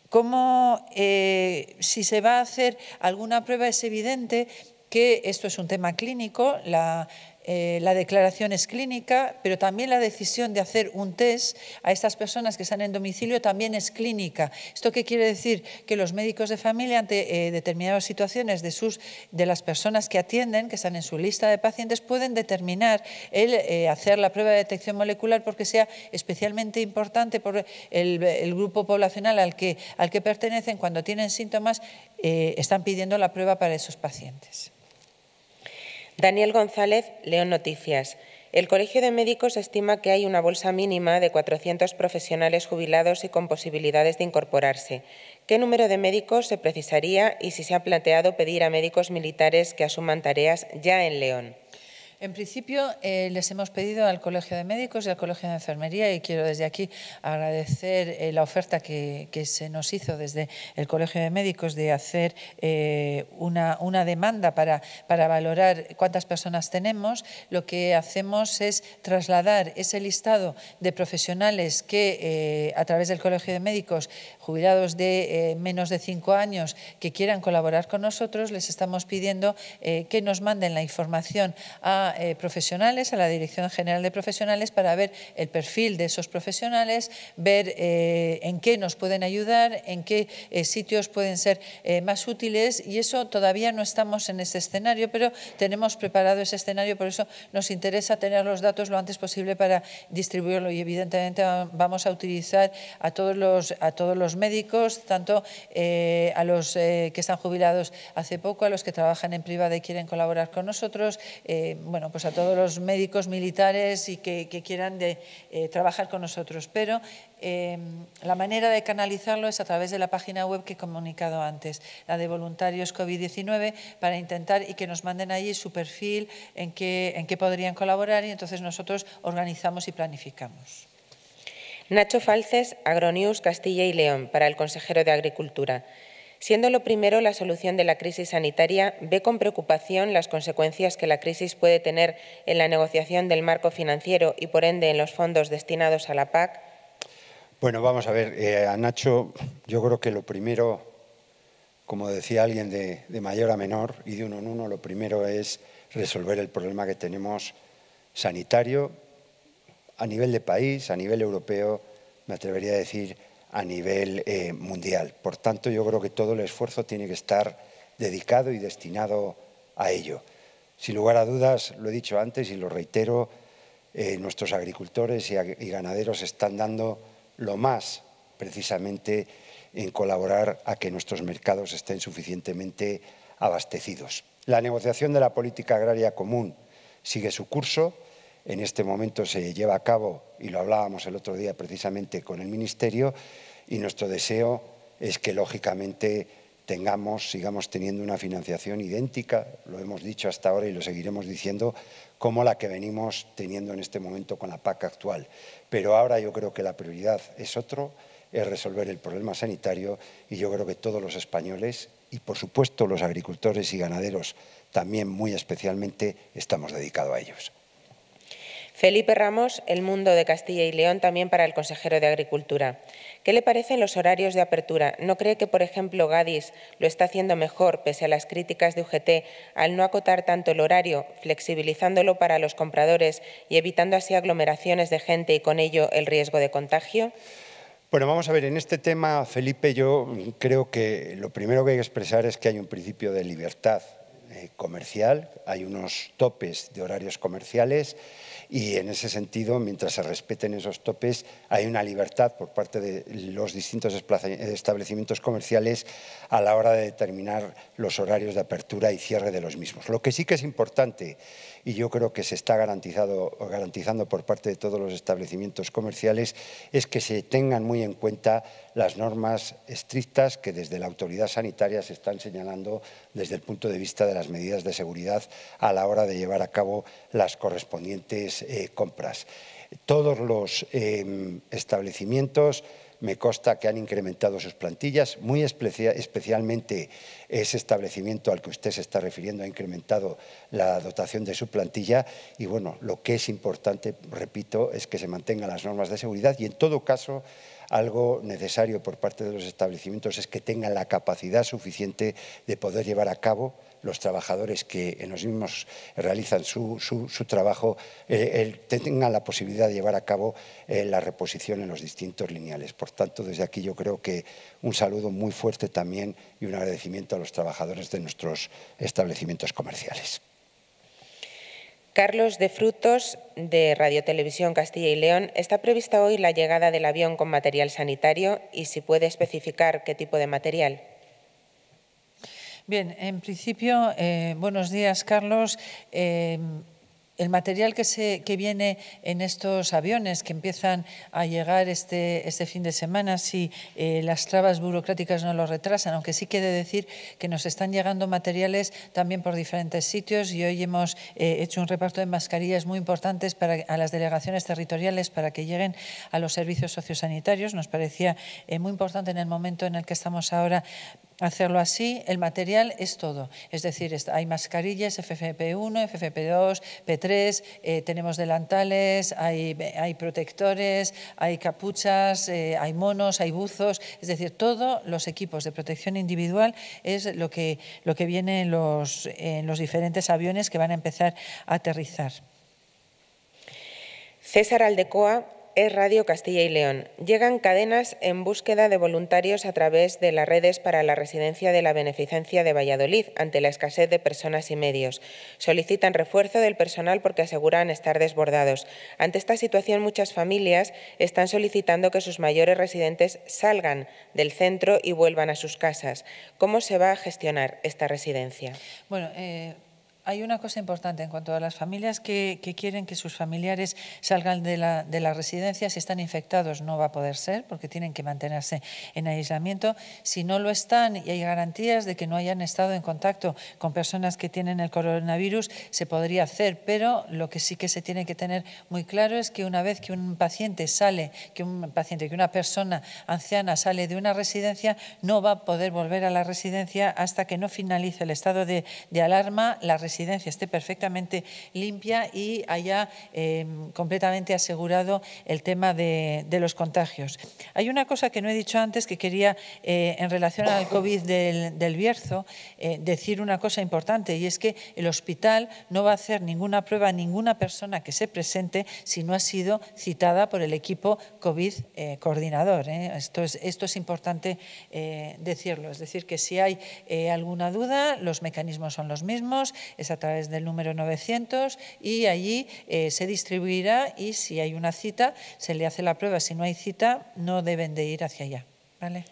cómo eh, si se va a hacer alguna prueba es evidente que esto es un tema clínico, la, eh, la declaración es clínica, pero también la decisión de hacer un test a estas personas que están en domicilio también es clínica. ¿Esto qué quiere decir? Que los médicos de familia ante eh, determinadas situaciones de, las personas que atienden, que están en su lista de pacientes, pueden determinar el eh, hacer la prueba de detección molecular porque sea especialmente importante por el, el grupo poblacional al que, al que pertenecen cuando tienen síntomas, están pidiendo la prueba para esos pacientes. Daniel González, León Noticias. El Colegio de Médicos estima que hay una bolsa mínima de 400 profesionales jubilados y con posibilidades de incorporarse. ¿Qué número de médicos se precisaría y si se ha planteado pedir a médicos militares que asuman tareas ya en León? En principio, eh, les hemos pedido al Colegio de Médicos y al Colegio de Enfermería, y quiero desde aquí agradecer eh, la oferta que, se nos hizo desde el Colegio de Médicos de hacer eh, una, una, demanda para, para valorar cuántas personas tenemos. Lo que hacemos es trasladar ese listado de profesionales que, a través del Colegio de Médicos, jubilados de menos de cinco años, que quieran colaborar con nosotros, les estamos pidiendo que nos manden la información a eh, profesionales, a la Dirección General de Profesionales, para ver el perfil de esos profesionales, ver eh, en qué nos pueden ayudar, en qué eh, sitios pueden ser más útiles y eso todavía no estamos en ese escenario, pero tenemos preparado ese escenario, por eso nos interesa tener los datos lo antes posible para distribuirlo y evidentemente vamos a utilizar a todos los, a todos los médicos, tanto a los que están jubilados hace poco, a los que trabajan en privada y quieren colaborar con nosotros, bueno, bueno, pues a todos los médicos militares y que, quieran eh, trabajar con nosotros. Pero em, la manera de canalizarlo es a través de la página web que he comunicado antes, la de voluntarios COVID-19, para intentar y que nos manden allí su perfil, en qué, en qué podrían colaborar y entonces nosotros organizamos y planificamos. Nacho Falces, Agronews Castilla y León, para el consejero de Agricultura. Siendo lo primero la solución de la crisis sanitaria, ve con preocupación las consecuencias que la crisis puede tener en la negociación del marco financiero y, por ende, en los fondos destinados a la PAC. Bueno, vamos a ver, eh, Nacho, yo creo que lo primero, como decía alguien de, de mayor a menor y de uno en uno, lo primero es resolver el problema que tenemos sanitario a nivel de país, a nivel europeo, me atrevería a decir a nivel eh, mundial. Por tanto, yo creo que todo el esfuerzo tiene que estar dedicado y destinado a ello. Sin lugar a dudas, lo he dicho antes y lo reitero, eh, nuestros agricultores y, ganaderos están dando lo más precisamente en colaborar a que nuestros mercados estén suficientemente abastecidos. La negociación de la política agraria común sigue su curso en este momento se lleva a cabo, y lo hablábamos el otro día precisamente con el Ministerio, y nuestro deseo es que lógicamente tengamos, sigamos teniendo una financiación idéntica, lo hemos dicho hasta ahora y lo seguiremos diciendo, como la que venimos teniendo en este momento con la PAC actual. Pero ahora yo creo que la prioridad es otro, es resolver el problema sanitario y yo creo que todos los españoles y por supuesto los agricultores y ganaderos también muy especialmente estamos dedicados a ellos. Felipe Ramos, El Mundo de Castilla y León, también para el consejero de Agricultura. ¿Qué le parecen los horarios de apertura? ¿No cree que, por ejemplo, Gadis lo está haciendo mejor, pese a las críticas de UGT, al no acotar tanto el horario, flexibilizándolo para los compradores y evitando así aglomeraciones de gente y con ello el riesgo de contagio? Bueno, vamos a ver, en este tema, Felipe, yo creo que lo primero que hay que expresar es que hay un principio de libertad eh, comercial, hay unos topes de horarios comerciales y en ese sentido, mientras se respeten esos topes, hay una libertad por parte de los distintos establecimientos comerciales a la hora de determinar los horarios de apertura y cierre de los mismos. Lo que sí que es importante y yo creo que se está garantizando por parte de todos los establecimientos comerciales es que se tengan muy en cuenta las normas estrictas que desde la autoridad sanitaria se están señalando desde el punto de vista de las medidas de seguridad a la hora de llevar a cabo las correspondientes eh, compras. Todos los em, establecimientos me consta que han incrementado sus plantillas, muy especialmente ese establecimiento al que usted se está refiriendo ha incrementado la dotación de su plantilla y bueno, lo que es importante, repito, es que se mantengan las normas de seguridad y en todo caso algo necesario por parte de los establecimientos es que tengan la capacidad suficiente de poder llevar a cabo los trabajadores que en los mismos realizan su, trabajo eh, tengan la posibilidad de llevar a cabo eh, la reposición en los distintos lineales. Por tanto, desde aquí yo creo que un saludo muy fuerte también y un agradecimiento a los trabajadores de nuestros establecimientos comerciales. Carlos de Frutos, de Radiotelevisión Castilla y León, está prevista hoy la llegada del avión con material sanitario y si puede especificar qué tipo de material. Bien, en principio, eh, buenos días, Carlos. Eh, el material que, se, viene en estos aviones que empiezan a llegar este, este fin de semana, si eh, las trabas burocráticas no lo retrasan, aunque sí quiere decir que nos están llegando materiales también por diferentes sitios y hoy hemos eh, hecho un reparto de mascarillas muy importantes para, a las delegaciones territoriales para que lleguen a los servicios sociosanitarios. Nos parecía eh, muy importante en el momento en el que estamos ahora hacerlo así, el material es todo. Es decir, hay mascarillas FFP1, FFP2, P3, tenemos delantales, hay, protectores, hay capuchas, eh, hay monos, hay buzos. Es decir, todos los equipos de protección individual es lo que, lo que viene en los, en los diferentes aviones que van a empezar a aterrizar. César Aldecoa es Radio Castilla y León. Llegan cadenas en búsqueda de voluntarios a través de las redes para la residencia de la beneficencia de Valladolid ante la escasez de personas y medios. Solicitan refuerzo del personal porque aseguran estar desbordados. Ante esta situación, muchas familias están solicitando que sus mayores residentes salgan del centro y vuelvan a sus casas. ¿Cómo se va a gestionar esta residencia? Bueno, eh, hay una cosa importante en cuanto a las familias que, quieren que sus familiares salgan de la, de residencia. Si están infectados no va a poder ser porque tienen que mantenerse en aislamiento. Si no lo están y hay garantías de que no hayan estado en contacto con personas que tienen el coronavirus, se podría hacer. Pero lo que sí que se tiene que tener muy claro es que una vez que un paciente sale, que un paciente, que una persona anciana sale de una residencia, no va a poder volver a la residencia hasta que no finalice el estado de, de alarma, la esté perfectamente limpia y haya em, completamente asegurado el tema de, los contagios. Hay una cosa que no he dicho antes que quería, eh, en relación al COVID del, Bierzo, eh, decir una cosa importante y es que el hospital no va a hacer ninguna prueba a ninguna persona que se presente si no ha sido citada por el equipo COVID eh, coordinador. Esto, es, esto es importante decirlo, es decir, que si hay alguna duda, los mecanismos son los mismos, es a través del número 900 y allí eh, se distribuirá y si hay una cita se le hace la prueba. Si no hay cita, no deben de ir hacia allá. ¿Vale?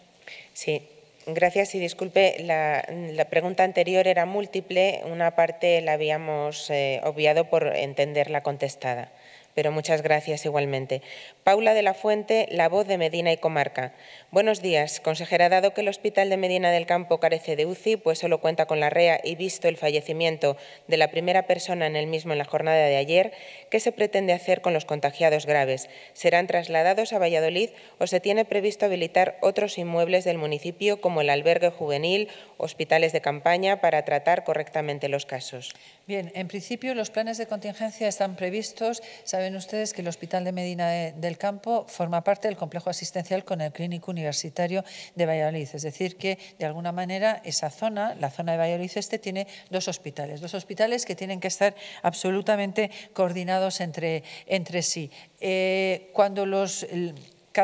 Sí, Gracias y disculpe, la, pregunta anterior era múltiple, una parte la habíamos eh, obviado por entenderla contestada pero muchas gracias igualmente. Paula de la Fuente, la voz de Medina y Comarca. Buenos días, consejera. Dado que el Hospital de Medina del Campo carece de UCI, pues solo cuenta con la REA y visto el fallecimiento de la primera persona en el mismo en la jornada de ayer, ¿qué se pretende hacer con los contagiados graves? ¿Serán trasladados a Valladolid o se tiene previsto habilitar otros inmuebles del municipio como el albergue juvenil, hospitales de campaña, para tratar correctamente los casos? Bien, en principio los planes de contingencia están previstos. Saben ustedes que el Hospital de Medina del Campo forma parte del complejo asistencial con el Clínico Universitario de Valladolid. Es decir, que de alguna manera esa zona, la zona de Valladolid Este, tiene dos hospitales. Dos hospitales que tienen que estar absolutamente coordinados entre, entre sí. Eh, cuando los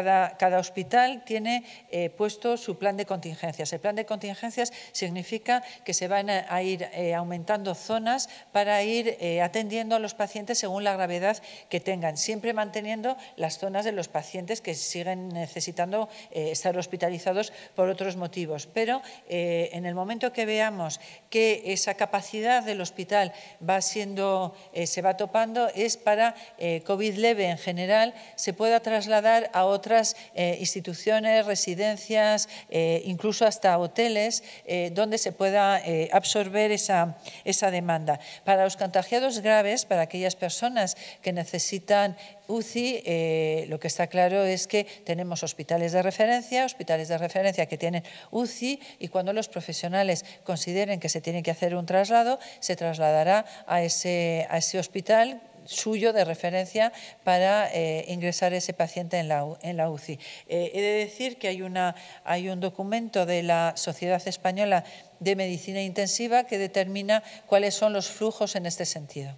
cada, hospital tiene eh, puesto su plan de contingencias. El plan de contingencias significa que se van a, ir eh, aumentando zonas para ir eh, atendiendo a los pacientes según la gravedad que tengan, siempre manteniendo las zonas de los pacientes que siguen necesitando estar hospitalizados por otros motivos. Pero en el momento que veamos que esa capacidad del hospital va siendo, se va topando, es para COVID leve en general, se pueda trasladar a otros otras eh, instituciones, residencias, eh, incluso hasta hoteles, eh, donde se pueda absorber esa, demanda. Para los contagiados graves, para aquellas personas que necesitan UCI, lo que está claro es que tenemos hospitales de referencia, hospitales de referencia que tienen UCI y cuando los profesionales consideren que se tiene que hacer un traslado, se trasladará a ese, a ese hospital suyo de referencia para eh, ingresar ese paciente en la, UCI. Eh, he de decir que hay, hay un documento de la Sociedad Española de Medicina Intensiva que determina cuáles son los flujos en este sentido.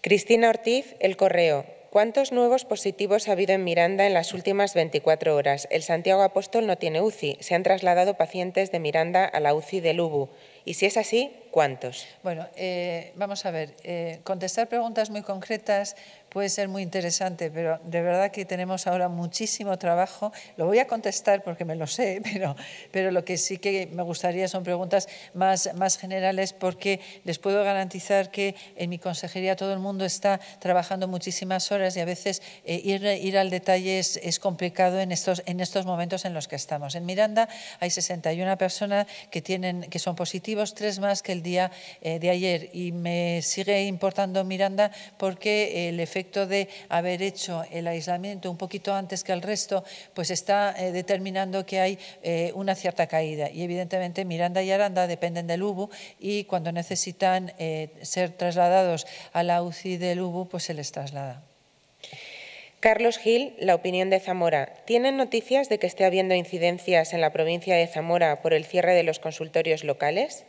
Cristina Ortiz, El Correo. ¿Cuántos nuevos positivos ha habido en Miranda en las últimas 24 horas? El Santiago Apóstol no tiene UCI. Se han trasladado pacientes de Miranda a la UCI de UBU. Y si es así, ¿cuántos? Bueno, eh, vamos a ver, eh, contestar preguntas muy concretas puede ser muy interesante, pero de verdad que tenemos ahora muchísimo trabajo. Lo voy a contestar porque me lo sé, (laughs) pero, pero lo que sí que me gustaría son preguntas más, más generales porque les puedo garantizar que en mi consejería todo el mundo está trabajando muchísimas horas y a veces eh, ir, ir al detalle es, complicado en estos, en estos momentos en los que estamos. En Miranda hay 61 personas que, tienen, que son positivas tres más que el día eh, de ayer. Y me sigue importando Miranda porque el efecto de haber hecho el aislamiento un poquito antes que el resto, pues está eh, determinando que hay eh, una cierta caída. Y evidentemente Miranda y Aranda dependen del UBU y cuando necesitan ser trasladados a la UCI del UBU, pues se les traslada. Carlos Gil, La Opinión de Zamora. ¿Tienen noticias de que esté habiendo incidencias en la provincia de Zamora por el cierre de los consultorios locales?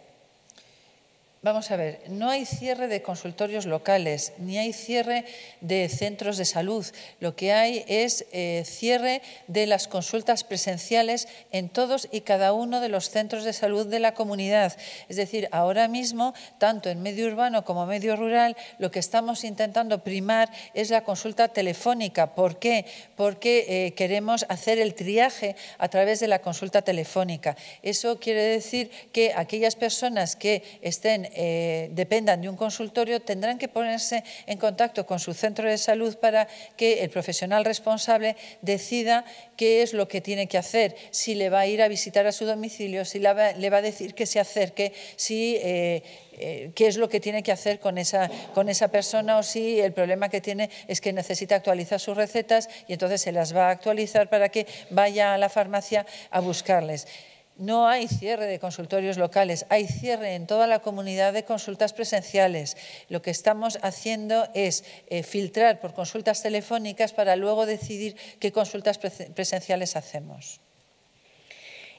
Vamos a ver, no hay cierre de consultorios locales, ni hay cierre de centros de salud. Lo que hay es eh, cierre de las consultas presenciales en todos y cada uno de los centros de salud de la comunidad. Es decir, ahora mismo, tanto en medio urbano como medio rural, lo que estamos intentando primar es la consulta telefónica. ¿Por qué? Porque eh, queremos hacer el triaje a través de la consulta telefónica. Eso quiere decir que aquellas personas que estén eh, dependan de un consultorio tendrán que ponerse en contacto con su centro de salud para que el profesional responsable decida qué es lo que tiene que hacer, si le va a ir a visitar a su domicilio, si le va a decir que se acerque, si eh, eh, qué es lo que tiene que hacer con esa, con esa persona o si el problema que tiene es que necesita actualizar sus recetas y entonces se las va a actualizar para que vaya a la farmacia a buscarles. No hay cierre de consultorios locales, hay cierre en toda la comunidad de consultas presenciales. Lo que estamos haciendo es eh, filtrar por consultas telefónicas para luego decidir qué consultas presenciales hacemos.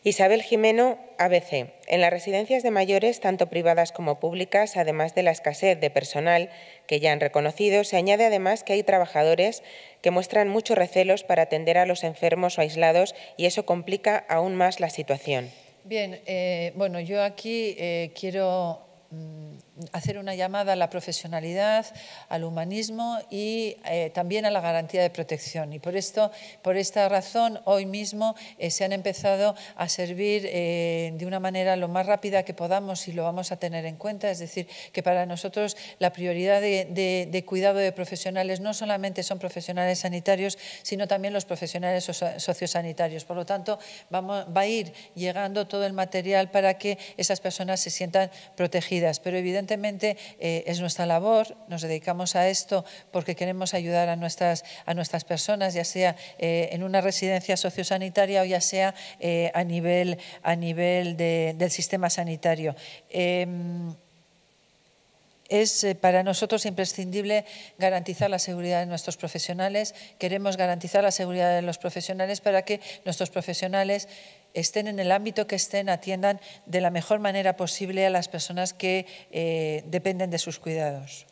Isabel Jimeno, ABC. En las residencias de mayores, tanto privadas como públicas, además de la escasez de personal que ya han reconocido, se añade además que hay trabajadores que muestran muchos recelos para atender a los enfermos o aislados y eso complica aún más la situación. Bien, eh, bueno, yo aquí eh, quiero mm, hacer una llamada a la profesionalidad, al humanismo y eh, también a la garantía de protección. Y por, esto, por esta razón, hoy mismo eh, se han empezado a servir eh, de una manera lo más rápida que podamos y lo vamos a tener en cuenta. Es decir, que para nosotros la prioridad de, cuidado de profesionales no solamente son profesionales sanitarios, sino también los profesionales sociosanitarios. Por lo tanto, vamos, va a ir llegando todo el material para que esas personas se sientan protegidas. Pero evidentemente, evidentemente eh, es nuestra labor, nos dedicamos a esto porque queremos ayudar a nuestras, a nuestras personas, ya sea eh, en una residencia sociosanitaria o ya sea eh, a nivel, a nivel del sistema sanitario. Em, es para nosotros imprescindible garantizar la seguridad de nuestros profesionales. Queremos garantizar la seguridad de los profesionales para que nuestros profesionales estén en el ámbito que estén, atiendan de la mejor manera posible a las personas que eh, dependen de sus cuidados.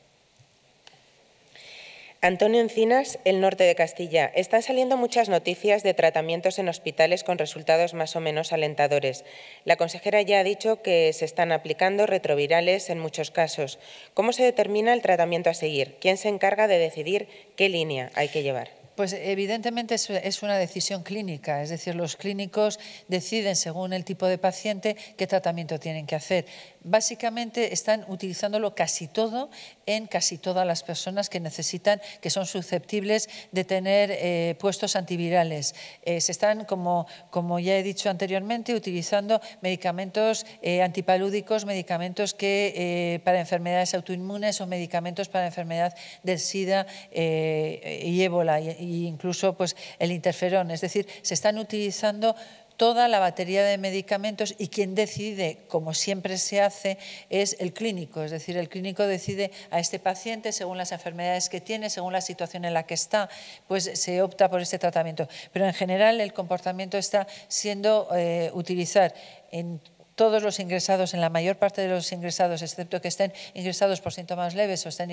Antonio Encinas, El Norte de Castilla. Están saliendo muchas noticias de tratamientos en hospitales con resultados más o menos alentadores. La consejera ya ha dicho que se están aplicando retrovirales en muchos casos. ¿Cómo se determina el tratamiento a seguir? ¿Quién se encarga de decidir qué línea hay que llevar? Pues evidentemente es una decisión clínica, es decir, los clínicos deciden según el tipo de paciente qué tratamiento tienen que hacer. Básicamente están utilizándolo casi todo en casi todas las personas que necesitan, que son susceptibles de tener eh, puestos antivirales. Eh, se están, como, como ya he dicho anteriormente, utilizando medicamentos eh, antipalúdicos, medicamentos que para enfermedades autoinmunes o medicamentos para enfermedad del SIDA y ébola. Y, incluso pues, el interferón. Es decir, se están utilizando toda la batería de medicamentos y quien decide, como siempre se hace, es el clínico. Es decir, el clínico decide a este paciente según las enfermedades que tiene, según la situación en la que está, pues se opta por este tratamiento. Pero en general el comportamiento está siendo eh, utilizar en todos los ingresados, en la mayor parte de los ingresados, excepto que estén ingresados por síntomas leves o, estén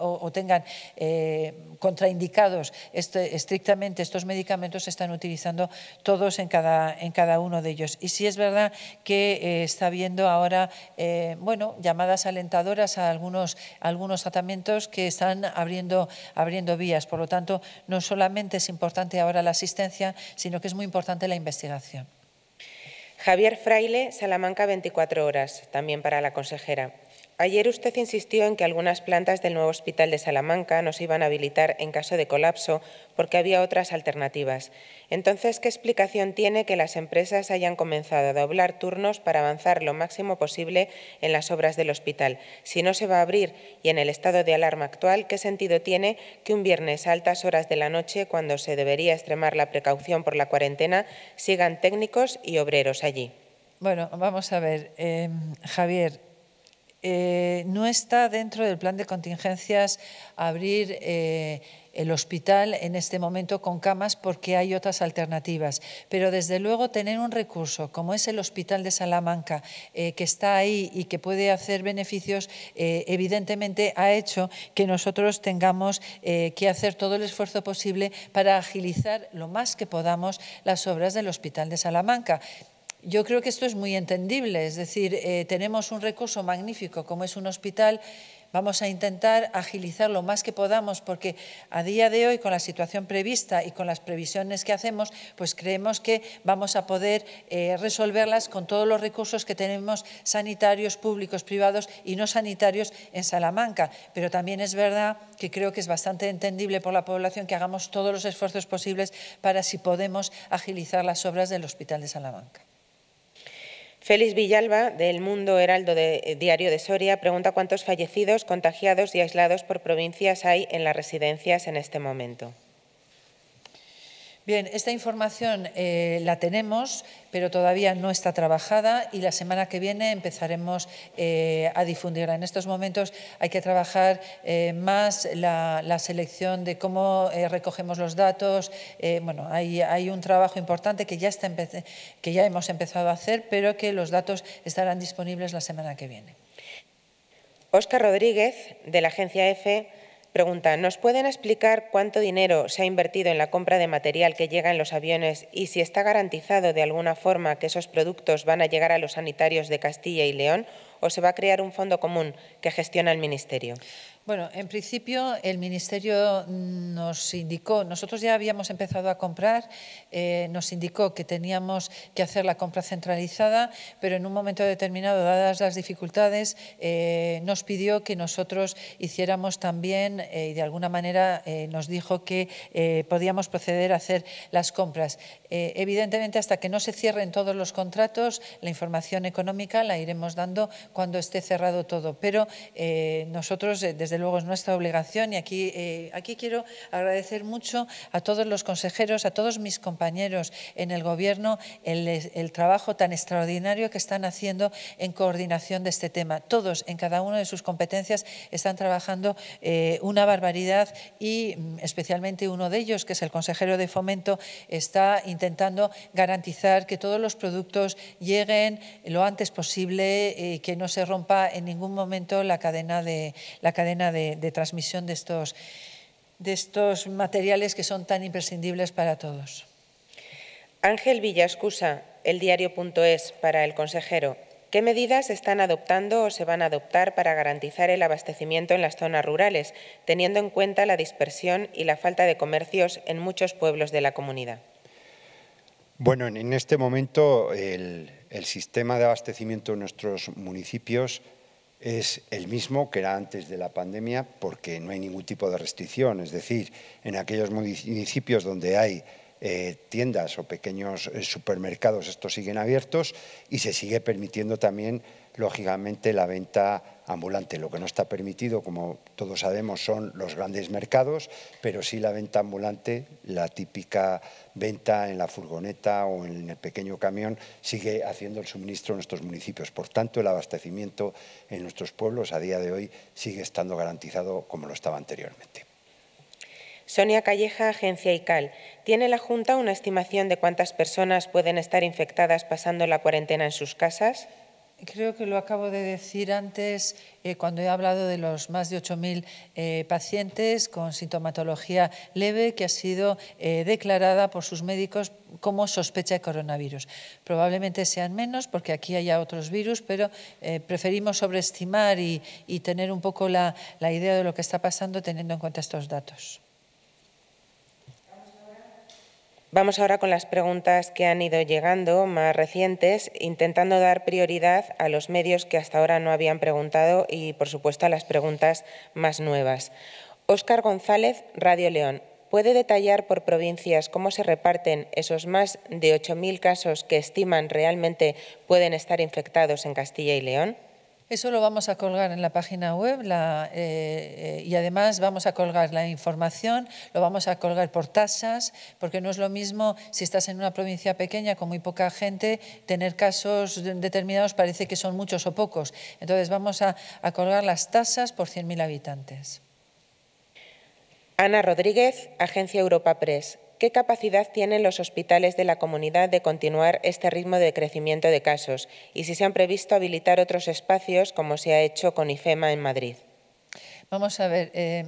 o, tengan eh, contraindicados este, estrictamente estos medicamentos, se están utilizando todos en cada, en cada uno de ellos. Y sí es verdad que eh, está habiendo ahora eh, bueno, llamadas alentadoras a algunos, algunos tratamientos que están abriendo, abriendo vías. Por lo tanto, no solamente es importante ahora la asistencia, sino que es muy importante la investigación. Javier Fraile, Salamanca 24 horas, también para la consejera. Ayer usted insistió en que algunas plantas del nuevo hospital de Salamanca no se iban a habilitar en caso de colapso porque había otras alternativas. Entonces, ¿qué explicación tiene que las empresas hayan comenzado a doblar turnos para avanzar lo máximo posible en las obras del hospital? Si no se va a abrir y en el estado de alarma actual, ¿qué sentido tiene que un viernes a altas horas de la noche, cuando se debería extremar la precaución por la cuarentena, sigan técnicos y obreros allí? Bueno, vamos a ver, eh, Javier. Eh, no está dentro del plan de contingencias abrir eh, el hospital en este momento con camas porque hay otras alternativas. Pero desde luego tener un recurso como es el Hospital de Salamanca, eh, que está ahí y que puede hacer beneficios, evidentemente ha hecho que nosotros tengamos que hacer todo el esfuerzo posible para agilizar lo más que podamos las obras del Hospital de Salamanca. Yo creo que esto es muy entendible, es decir, eh, tenemos un recurso magnífico como es un hospital, vamos a intentar agilizar lo más que podamos porque a día de hoy con la situación prevista y con las previsiones que hacemos, pues creemos que vamos a poder eh, resolverlas con todos los recursos que tenemos sanitarios, públicos, privados y no sanitarios en Salamanca. Pero también es verdad que creo que es bastante entendible por la población que hagamos todos los esfuerzos posibles para si podemos agilizar las obras del Hospital de Salamanca. Félix Villalba, del Mundo Heraldo de, eh, Diario de Soria, pregunta cuántos fallecidos, contagiados y aislados por provincias hay en las residencias en este momento. Bien, esta información eh, la tenemos, pero todavía no está trabajada y la semana que viene empezaremos eh, a difundirla. En estos momentos hay que trabajar eh, más la, selección de cómo recogemos los datos. bueno, hay, un trabajo importante que ya, que ya hemos empezado a hacer, pero que los datos estarán disponibles la semana que viene. Óscar Rodríguez, de la agencia EFE Pregunta, ¿nos pueden explicar cuánto dinero se ha invertido en la compra de material que llega en los aviones y si está garantizado de alguna forma que esos productos van a llegar a los sanitarios de Castilla y León o se va a crear un fondo común que gestiona el Ministerio? Bueno, en principio el Ministerio nos indicó, nosotros ya habíamos empezado a comprar, eh, nos indicó que teníamos que hacer la compra centralizada, pero en un momento determinado, dadas las dificultades, eh, nos pidió que nosotros hiciéramos también, eh, y de alguna manera nos dijo que podíamos proceder a hacer las compras. evidentemente, hasta que no se cierren todos los contratos, la información económica la iremos dando cuando esté cerrado todo, pero nosotros desde luego es nuestra obligación y eh, aquí, quiero agradecer mucho a todos los consejeros, a todos mis compañeros en el Gobierno el, trabajo tan extraordinario que están haciendo en coordinación de este tema. Todos, en cada una de sus competencias, están trabajando eh, una barbaridad y mm, especialmente uno de ellos, que es el consejero de Fomento, está intentando garantizar que todos los productos lleguen lo antes posible y eh, que no se rompa en ningún momento la cadena de la cadena de, transmisión de estos, materiales que son tan imprescindibles para todos. Ángel Villascusa, el diario.es para el consejero. ¿Qué medidas están adoptando o se van a adoptar para garantizar el abastecimiento en las zonas rurales, teniendo en cuenta la dispersión y la falta de comercios en muchos pueblos de la comunidad? Bueno, en este momento el, sistema de abastecimiento de nuestros municipios es el mismo que era antes de la pandemia porque no hay ningún tipo de restricción. Es decir, en aquellos municipios donde hay eh, tiendas o pequeños eh, supermercados, estos siguen abiertos y se sigue permitiendo también, lógicamente, la venta ambulante. Lo que no está permitido, como todos sabemos, son los grandes mercados, pero sí la venta ambulante, la típica venta en la furgoneta o en el pequeño camión, sigue haciendo el suministro en nuestros municipios. Por tanto, el abastecimiento en nuestros pueblos a día de hoy sigue estando garantizado como lo estaba anteriormente. Sonia Calleja, Agencia ICAL. ¿Tiene la Junta una estimación de cuántas personas pueden estar infectadas pasando la cuarentena en sus casas? Creo que lo acabo de decir antes eh, cuando he hablado de los más de 8.000 eh, pacientes con sintomatología leve que ha sido eh, declarada por sus médicos como sospecha de coronavirus. Probablemente sean menos porque aquí haya otros virus, pero eh, preferimos sobreestimar y, tener un poco la idea de lo que está pasando teniendo en cuenta estos datos. Vamos ahora con las preguntas que han ido llegando, más recientes, intentando dar prioridad a los medios que hasta ahora no habían preguntado y, por supuesto, a las preguntas más nuevas. Óscar González, Radio León. ¿Puede detallar por provincias cómo se reparten esos más de 8.000 casos que estiman realmente pueden estar infectados en Castilla y León? Eso lo vamos a colgar en la página web eh, eh, y además vamos a colgar la información, lo vamos a colgar por tasas, porque no es lo mismo si estás en una provincia pequeña con muy poca gente, tener casos determinados parece que son muchos o pocos. Entonces vamos a, a colgar las tasas por 100.000 habitantes. Ana Rodríguez, Agencia Europa Press. ¿Qué capacidad tienen los hospitales de la comunidad de continuar este ritmo de crecimiento de casos? Y si se han previsto habilitar otros espacios, como se ha hecho con IFEMA en Madrid. Vamos a ver, eh,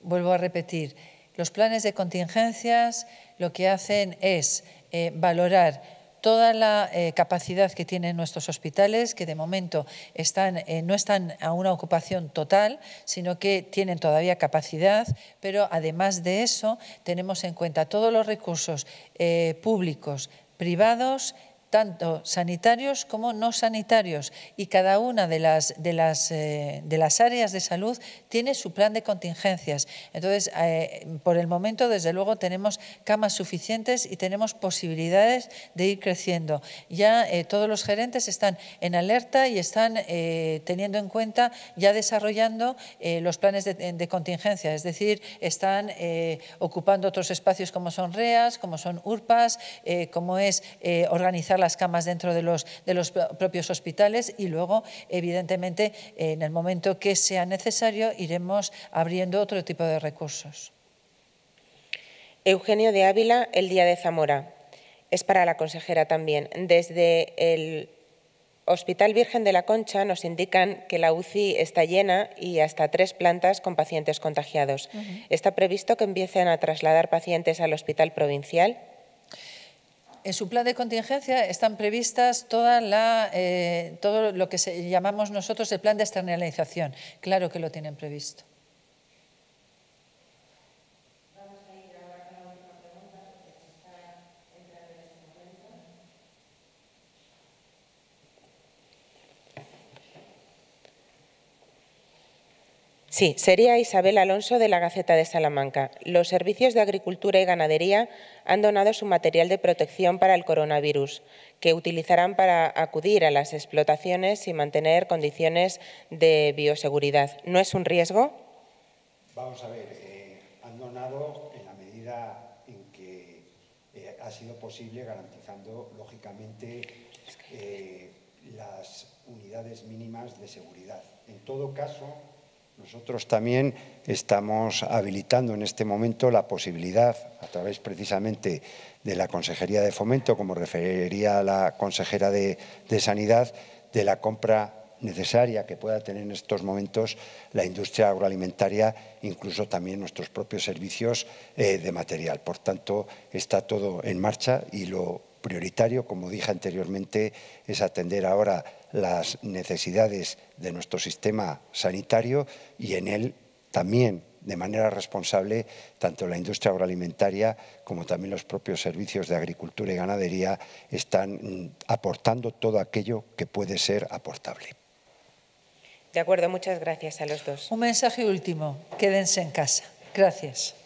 vuelvo a repetir. Los planes de contingencias lo que hacen es eh, valorar toda la eh, capacidad que tienen nuestros hospitales, que de momento están, eh, no están a una ocupación total, sino que tienen todavía capacidad, pero además de eso tenemos en cuenta todos los recursos eh, públicos, privados tanto sanitarios como no sanitarios, y cada una de las, de las, eh, de las áreas de salud tiene su plan de contingencias. Entonces, eh, por el momento, desde luego, tenemos camas suficientes y tenemos posibilidades de ir creciendo. Ya eh, todos los gerentes están en alerta y están teniendo en cuenta, ya desarrollando los planes de, de, contingencia, es decir, están ocupando otros espacios como son REAS, como son URPAS, como es organizar las camas dentro de los, de los propios hospitales y luego, evidentemente, en el momento que sea necesario, iremos abriendo otro tipo de recursos. Eugenio de Ávila, el Día de Zamora. Es para la consejera también. Desde el Hospital Virgen de la Concha nos indican que la UCI está llena y hasta tres plantas con pacientes contagiados. ¿Está previsto que empiecen a trasladar pacientes al hospital provincial? en su plan de contingencia están previstas toda la, eh, todo lo que se, llamamos nosotros el plan de externalización. Claro que lo tienen previsto. Sí, sería Isabel Alonso de la Gaceta de Salamanca. Los servicios de Agricultura y Ganadería han donado su material de protección para el coronavirus, que utilizarán para acudir a las explotaciones y mantener condiciones de bioseguridad. ¿No es un riesgo? Vamos a ver, eh, han donado en la medida en que eh, ha sido posible, garantizando, lógicamente, eh, las unidades mínimas de seguridad. En todo caso, nosotros también estamos habilitando en este momento la posibilidad, a través precisamente de la Consejería de Fomento, como referiría la consejera de, Sanidad, de la compra necesaria que pueda tener en estos momentos la industria agroalimentaria, incluso también nuestros propios servicios eh, de material. Por tanto, está todo en marcha y lo prioritario, como dije anteriormente, es atender ahora las necesidades de nuestro sistema sanitario y en él también de manera responsable tanto la industria agroalimentaria como también los propios servicios de agricultura y ganadería están mm, aportando todo aquello que puede ser aportable. De acuerdo, muchas gracias a los dos. Un mensaje último, quédense en casa. Gracias.